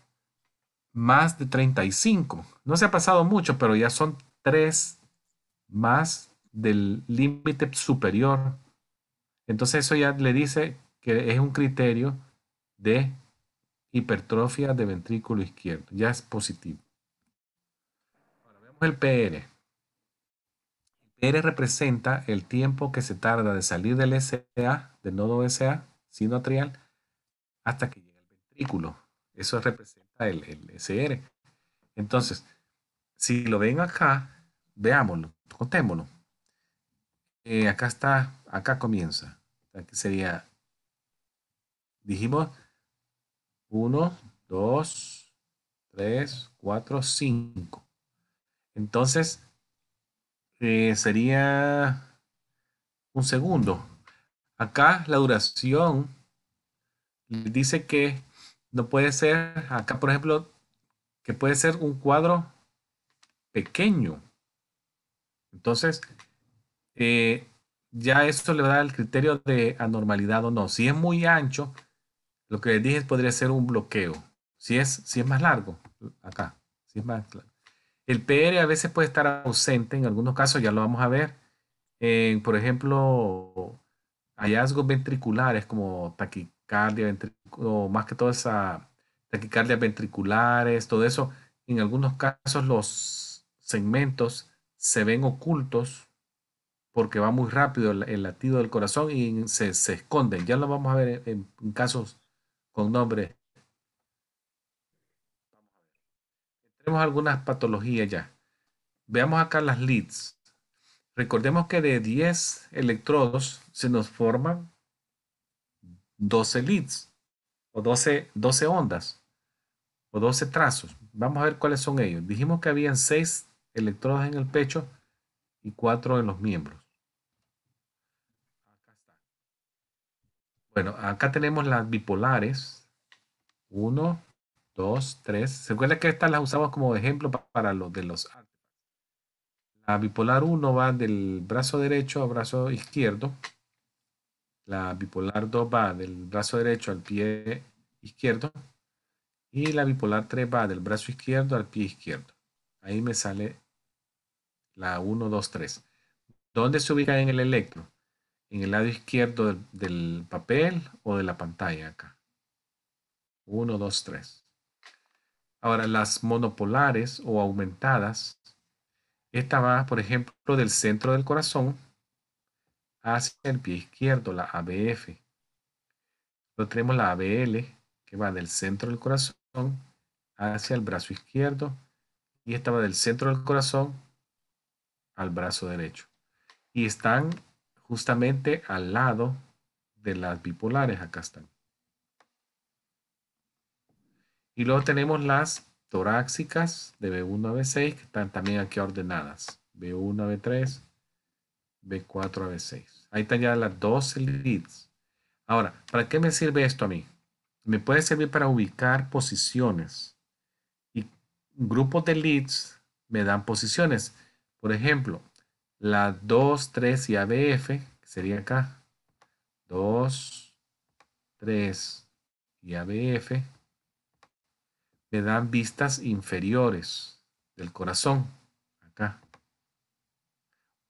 más de 35. No se ha pasado mucho, pero ya son 3 más del límite superior entonces eso ya le dice que es un criterio de hipertrofia de ventrículo izquierdo. Ya es positivo. Ahora vemos el PR. El PR representa el tiempo que se tarda de salir del SA, del nodo SA, sino atrial, hasta que llega al ventrículo. Eso representa el, SR. Entonces, si lo ven acá, veámoslo, contémoslo. Eh, acá está, acá comienza. Aquí sería, dijimos, 1, 2, 3, 4, 5. Entonces, eh, sería un segundo. Acá la duración dice que no puede ser, acá por ejemplo, que puede ser un cuadro pequeño. Entonces, eh, ya eso le da el criterio de anormalidad o no. Si es muy ancho, lo que les dije podría ser un bloqueo. Si es, si es más largo, acá, si es más El PR a veces puede estar ausente, en algunos casos ya lo vamos a ver. por ejemplo, hallazgos ventriculares como taquicardia, ventricular, o más que todo esa taquicardia ventriculares, todo eso, en algunos casos los segmentos se ven ocultos porque va muy rápido el, latido del corazón y se, se, esconden. Ya lo vamos a ver en, casos con nombres. Tenemos algunas patologías ya. Veamos acá las leads. Recordemos que de 10 electrodos se nos forman 12 leads o 12, 12 ondas o 12 trazos. Vamos a ver cuáles son ellos. Dijimos que habían 6 electrodos en el pecho y 4 en los miembros. Bueno, acá tenemos las bipolares. 1, 2, 3. Se acuerda que estas las usamos como ejemplo para los de los La bipolar 1 va del brazo derecho al brazo izquierdo. La bipolar 2 va del brazo derecho al pie izquierdo. Y la bipolar 3 va del brazo izquierdo al pie izquierdo. Ahí me sale la 1, 2, 3. ¿Dónde se ubica en el electro? en el lado izquierdo del, papel o de la pantalla acá. 1, 2, 3. Ahora, las monopolares o aumentadas, esta va, por ejemplo, del centro del corazón hacia el pie izquierdo, la ABF. Luego tenemos la ABL, que va del centro del corazón hacia el brazo izquierdo y esta va del centro del corazón al brazo derecho. Y están justamente al lado de las bipolares. Acá están. Y luego tenemos las torácicas de B1 a B6 que están también aquí ordenadas. B1 a B3, B4 a B6. Ahí están ya las 12 leads. Ahora, ¿para qué me sirve esto a mí? Me puede servir para ubicar posiciones. Y grupos de leads me dan posiciones. Por ejemplo, la 2, 3 y ABF, que sería acá, 2, 3 y ABF, me dan vistas inferiores del corazón, acá.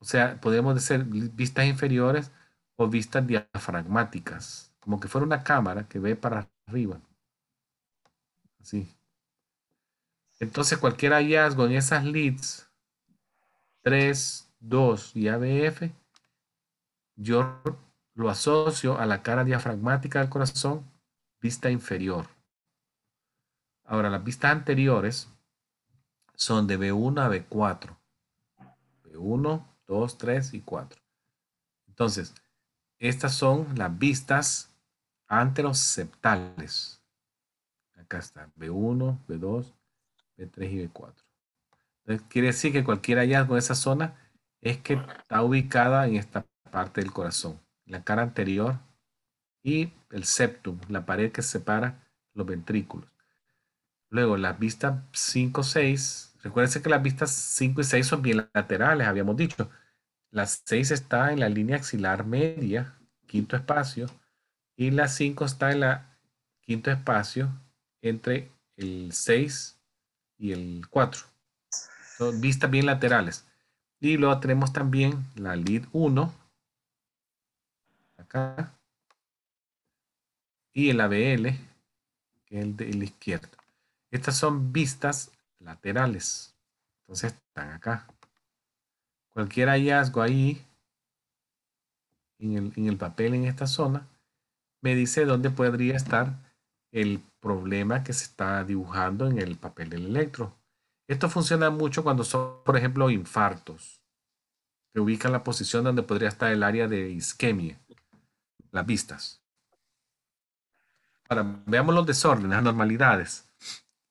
O sea, podemos decir vistas inferiores o vistas diafragmáticas, como que fuera una cámara que ve para arriba. Así. Entonces, cualquier hallazgo en esas leads, 3, 2 y ABF, yo lo asocio a la cara diafragmática del corazón, vista inferior. Ahora, las vistas anteriores son de B1 a B4. B1, 2, 3 y 4. Entonces, estas son las vistas anteroceptales. Acá están B1, B2, B3 y B4. Entonces, quiere decir que cualquier hallazgo de esa zona es que está ubicada en esta parte del corazón, la cara anterior y el septum, la pared que separa los ventrículos. Luego, las vistas 5, 6, recuérdense que las vistas 5 y 6 son bien laterales, habíamos dicho. La 6 está en la línea axilar media, quinto espacio, y la 5 está en la quinto espacio entre el 6 y el 4. Son vistas bien laterales. Y luego tenemos también la LID 1. Acá. Y el ABL, que es el de la izquierda. Estas son vistas laterales. Entonces están acá. Cualquier hallazgo ahí, en el, en el papel en esta zona, me dice dónde podría estar el problema que se está dibujando en el papel del electro. Esto funciona mucho cuando son, por ejemplo, infartos. que ubican la posición donde podría estar el área de isquemia, las vistas. Ahora, veamos los desórdenes, las anormalidades.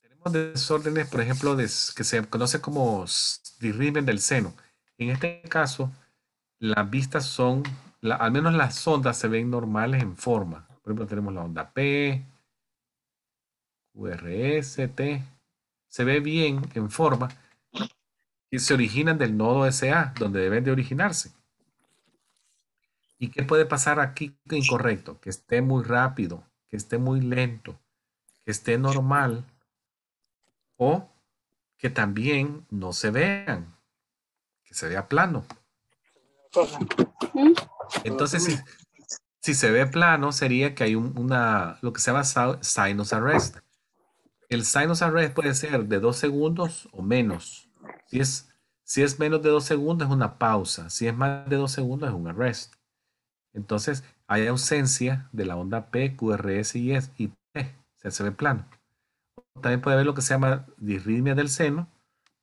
Tenemos desórdenes, por ejemplo, que se conocen como disrimen del seno. En este caso, las vistas son, al menos las ondas se ven normales en forma. Por ejemplo, tenemos la onda P, QRS, T se ve bien en forma y se originan del nodo SA, donde deben de originarse. ¿Y qué puede pasar aquí incorrecto? Que esté muy rápido, que esté muy lento, que esté normal o que también no se vean, que se vea plano. Entonces, si, se ve plano, sería que hay una, lo que se llama sinus arrest el sinus arrest puede ser de dos segundos o menos. Si es, si es menos de dos segundos es una pausa. Si es más de dos segundos es un arrest. Entonces hay ausencia de la onda P, QRS y, S, y T. Se, hace ve plano. También puede haber lo que se llama disritmia del seno,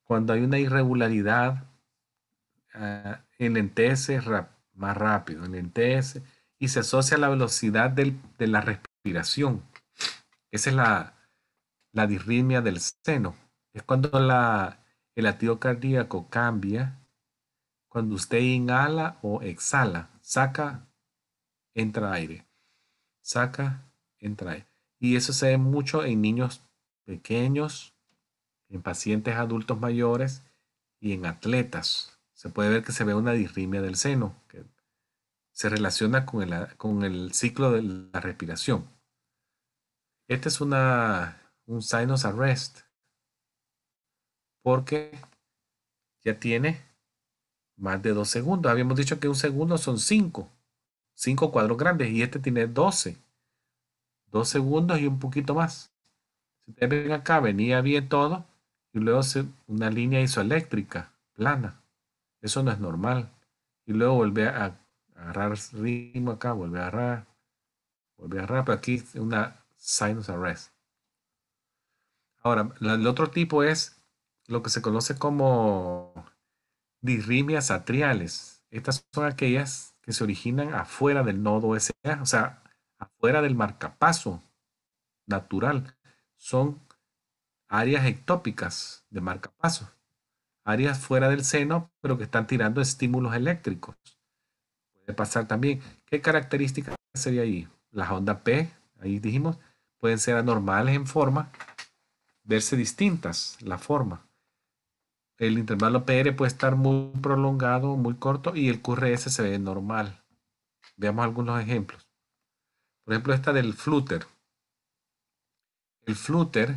cuando hay una irregularidad ah, en el rap, más rápido, en el NTS y se asocia a la velocidad de la respiración. Esa es la, la disritmia del seno. Es cuando el latido cardíaco cambia, cuando usted inhala o exhala, saca, entra aire, saca, entra aire. Y eso se ve mucho en niños pequeños, en pacientes adultos mayores y en atletas. Se puede ver que se ve una disrimia del seno, que se relaciona con con el ciclo de la respiración. Esta es una un sinus arrest porque ya tiene más de dos segundos. Habíamos dicho que un segundo son cinco, cinco cuadros grandes y este tiene 12. Dos segundos y un poquito más. Si ustedes ven acá, venía bien todo y luego una línea isoeléctrica plana. Eso no es normal. Y luego vuelve a agarrar ritmo acá, vuelve a agarrar, vuelve a agarrar, pero aquí una sinus arrest. Ahora, el otro tipo es lo que se conoce como disrimias atriales. Estas son aquellas que se originan afuera del nodo SA, o sea, afuera del marcapaso natural. Son áreas ectópicas de marcapaso, áreas fuera del seno, pero que están tirando estímulos eléctricos. Puede pasar también. ¿Qué características sería ahí? Las ondas P, ahí dijimos, pueden ser anormales en forma, verse distintas la forma. El intervalo PR puede estar muy prolongado, muy corto y el QRS se ve normal. Veamos algunos ejemplos. Por ejemplo, esta del flutter. El flutter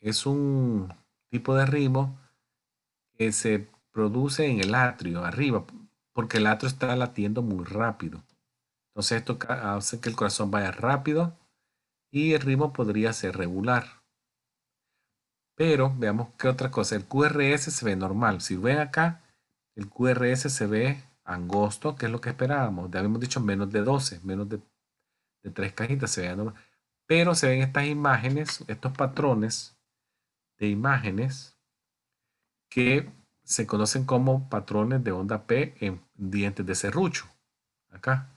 es un tipo de ritmo que se produce en el atrio, arriba, porque el atrio está latiendo muy rápido. Entonces esto hace que el corazón vaya rápido y el ritmo podría ser regular. Pero veamos qué otra cosa. El QRS se ve normal. Si ven acá, el QRS se ve angosto, que es lo que esperábamos. Ya habíamos dicho menos de 12, menos de, 3 cajitas se ve normal. Pero se ven estas imágenes, estos patrones de imágenes que se conocen como patrones de onda P en dientes de serrucho. Acá.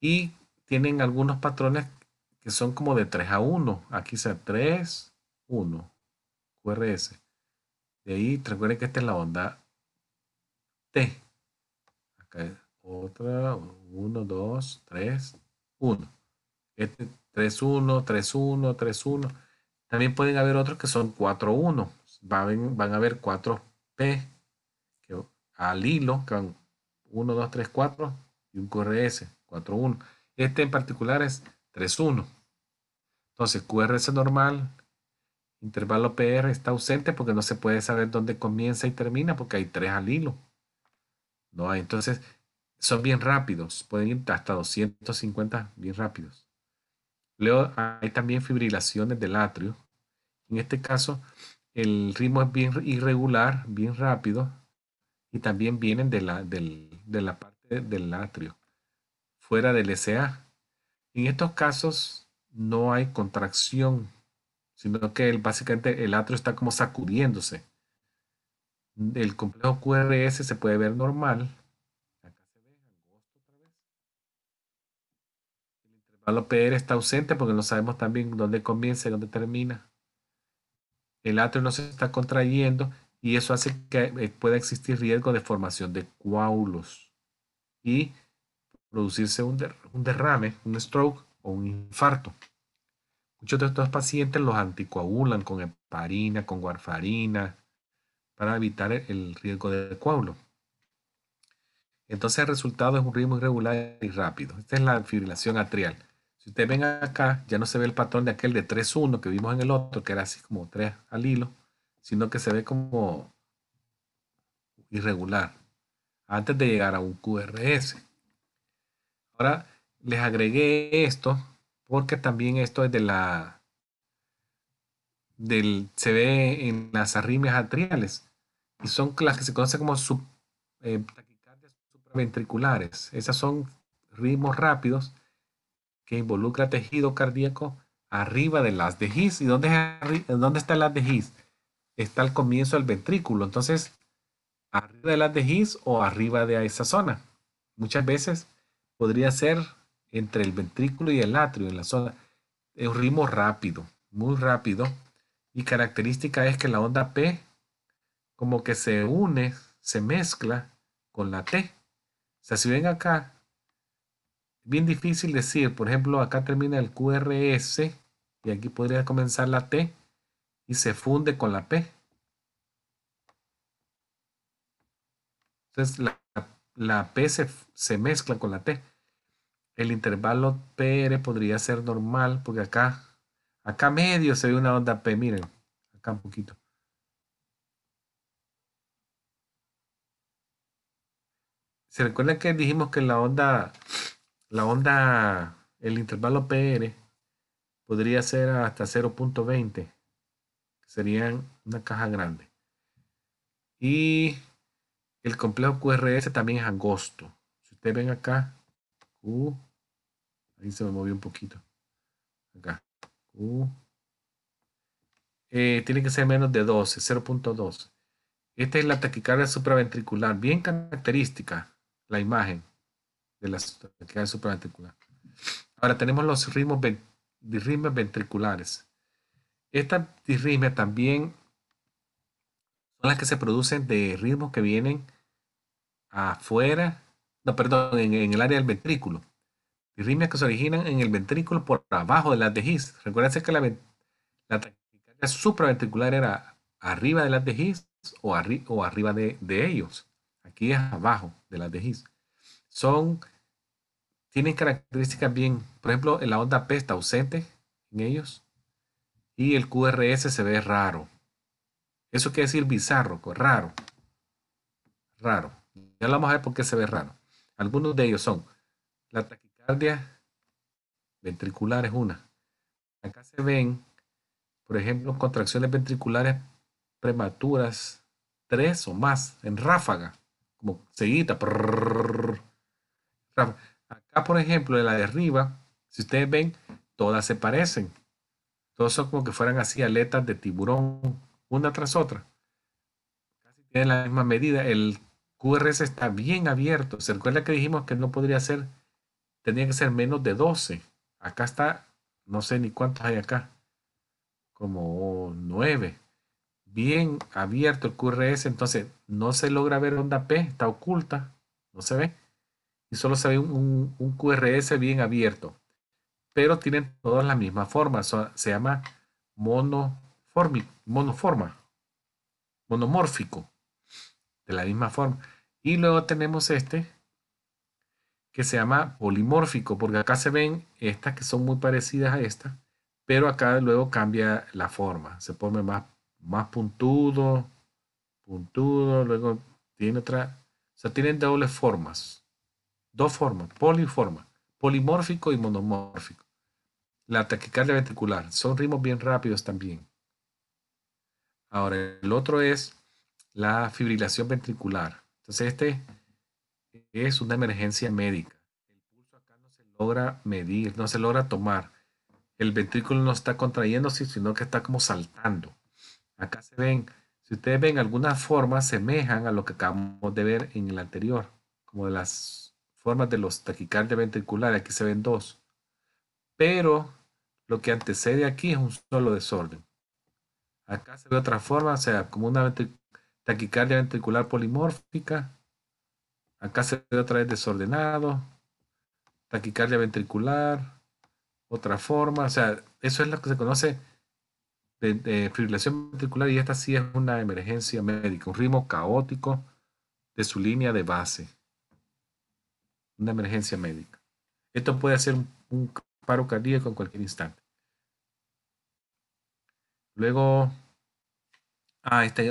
Y tienen algunos patrones que son como de 3 a 1. Aquí sea 3, 1, QRS. De ahí, recuerden que esta es la onda T. Acá es otra, 1, 2, 3, 1. Este 3, 1, 3, 1, 3, 1. También pueden haber otros que son 4, 1. Van, van a haber 4 P que, al hilo, 1, 2, 3, 4 y un QRS, 4, 1. Este en particular es 3-1. Entonces, QRS normal, intervalo PR está ausente porque no se puede saber dónde comienza y termina porque hay tres al hilo. No Entonces, son bien rápidos, pueden ir hasta 250 bien rápidos. Luego hay también fibrilaciones del atrio. En este caso, el ritmo es bien irregular, bien rápido, y también vienen de la, de la parte del atrio, fuera del SA, en estos casos no hay contracción, sino que el, básicamente el atrio está como sacudiéndose. El complejo QRS se puede ver normal. El intervalo PR está ausente porque no sabemos también dónde comienza y dónde termina. El atrio no se está contrayendo y eso hace que eh, pueda existir riesgo de formación de coágulos y producirse un, derrame, un stroke o un infarto. Muchos de estos pacientes los anticoagulan con heparina, con warfarina, para evitar el riesgo de coágulo. Entonces el resultado es un ritmo irregular y rápido. Esta es la fibrilación atrial. Si ustedes ven acá, ya no se ve el patrón de aquel de 3-1 que vimos en el otro, que era así como 3 al hilo, sino que se ve como irregular, antes de llegar a un QRS. Ahora les agregué esto porque también esto es de la... Del, se ve en las arritmias atriales y son las que se conocen como sub, eh, supraventriculares. Esas son ritmos rápidos que involucra tejido cardíaco arriba de las de ¿Y dónde, dónde está las de Está al comienzo del ventrículo. Entonces, arriba de las de o arriba de esa zona. Muchas veces podría ser entre el ventrículo y el atrio, en la zona. Es un ritmo rápido, muy rápido. Y característica es que la onda P como que se une, se mezcla con la T. O sea, si ven acá, bien difícil decir, por ejemplo, acá termina el QRS y aquí podría comenzar la T y se funde con la P. Entonces, la la P se, mezcla con la T. El intervalo PR podría ser normal porque acá, acá medio se ve una onda P, miren, acá un poquito. ¿Se recuerda que dijimos que la onda, la onda, el intervalo PR podría ser hasta 0.20? Serían una caja grande. Y el complejo QRS también es angosto. Si ustedes ven acá, Q, uh, ahí se me movió un poquito. Acá, Q. Uh. Eh, tiene que ser menos de 12, 0.2. Esta es la taquicardia supraventricular, bien característica la imagen de la taquicardia supraventricular. Ahora tenemos los ritmos, ritmos ventriculares. Estas disritmias también son las que se producen de ritmos que vienen afuera, no, perdón, en, el área del ventrículo. rimia que se originan en el ventrículo por abajo de las de His. Recuerden que la, la supraventricular era arriba de las de o, o arriba de, ellos. Aquí es abajo de las His. Son, tienen características bien, por ejemplo, la onda P está ausente en ellos y el QRS se ve raro. Eso quiere decir bizarro, raro. Raro. Ya vamos a ver por qué se ve raro. Algunos de ellos son la taquicardia ventricular es una. Acá se ven, por ejemplo, contracciones ventriculares prematuras, tres o más, en ráfaga, como seguida. Acá, por ejemplo, en la de arriba, si ustedes ven, todas se parecen. Todos son como que fueran así aletas de tiburón, una tras otra. Casi tienen la misma medida. El QRS está bien abierto. Se recuerda que dijimos que no podría ser, tenía que ser menos de 12. Acá está, no sé ni cuántos hay acá, como 9. Bien abierto el QRS, entonces no se logra ver onda P, está oculta, no se ve. Y solo se ve un, QRS bien abierto. Pero tienen todas la misma forma, se llama monoforma, monomórfico, de la misma forma. Y luego tenemos este que se llama polimórfico, porque acá se ven estas que son muy parecidas a estas, pero acá luego cambia la forma, se pone más, más puntudo, puntudo, luego tiene otra, o sea, tienen dobles formas, dos formas, poliforma, polimórfico y monomórfico. La taquicardia ventricular, son ritmos bien rápidos también. Ahora, el otro es la fibrilación ventricular. Entonces, este es una emergencia médica. El pulso acá no se logra medir, no se logra tomar. El ventrículo no está contrayéndose, sino que está como saltando. Acá se ven, si ustedes ven, algunas formas semejan a lo que acabamos de ver en el anterior, como de las formas de los taquicardia ventriculares. aquí se ven dos. Pero lo que antecede aquí es un solo desorden. Acá se ve otra forma, o sea, como una ventricular taquicardia ventricular polimórfica. Acá se ve otra vez desordenado. Taquicardia ventricular, otra forma. O sea, eso es lo que se conoce de, fibrilación ventricular y esta sí es una emergencia médica, un ritmo caótico de su línea de base. Una emergencia médica. Esto puede ser un paro cardíaco en cualquier instante. Luego, Ah, este,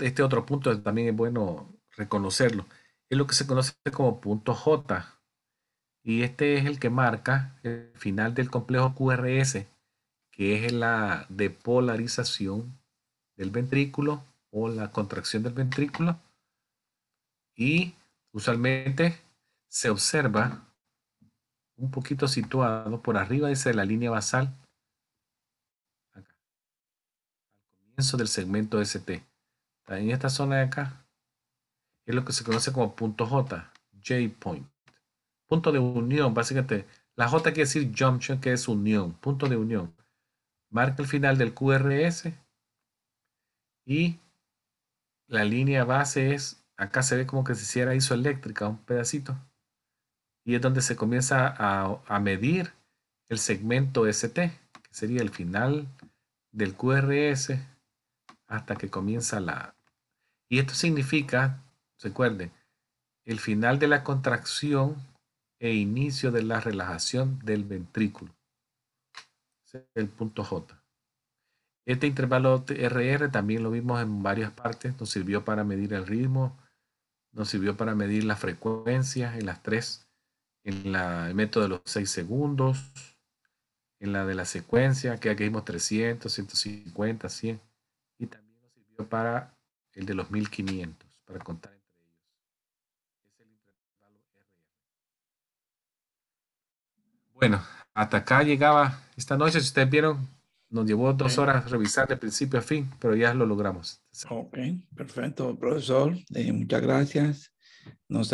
este otro, punto también es bueno reconocerlo. Es lo que se conoce como punto J. Y este es el que marca el final del complejo QRS, que es la depolarización del ventrículo o la contracción del ventrículo. Y usualmente se observa un poquito situado por arriba, de la línea basal del segmento ST. En esta zona de acá es lo que se conoce como punto J, J-point. Punto de unión, básicamente. La J quiere decir junction, que es unión, punto de unión. Marca el final del QRS y la línea base es, acá se ve como que se hiciera isoeléctrica, un pedacito. Y es donde se comienza a, a medir el segmento ST, que sería el final del QRS hasta que comienza la... Y esto significa, recuerden, el final de la contracción e inicio de la relajación del ventrículo. El punto J. Este intervalo RR también lo vimos en varias partes, nos sirvió para medir el ritmo, nos sirvió para medir las frecuencias en las tres, en la, el método de los seis segundos, en la de la secuencia, que aquí vimos 300, 150, 100 para el de los 1500, para contar entre ellos. Bueno, hasta acá llegaba esta noche, si ustedes vieron, nos llevó dos horas revisar de principio a fin, pero ya lo logramos. Ok, perfecto, profesor. Eh, muchas gracias. Nos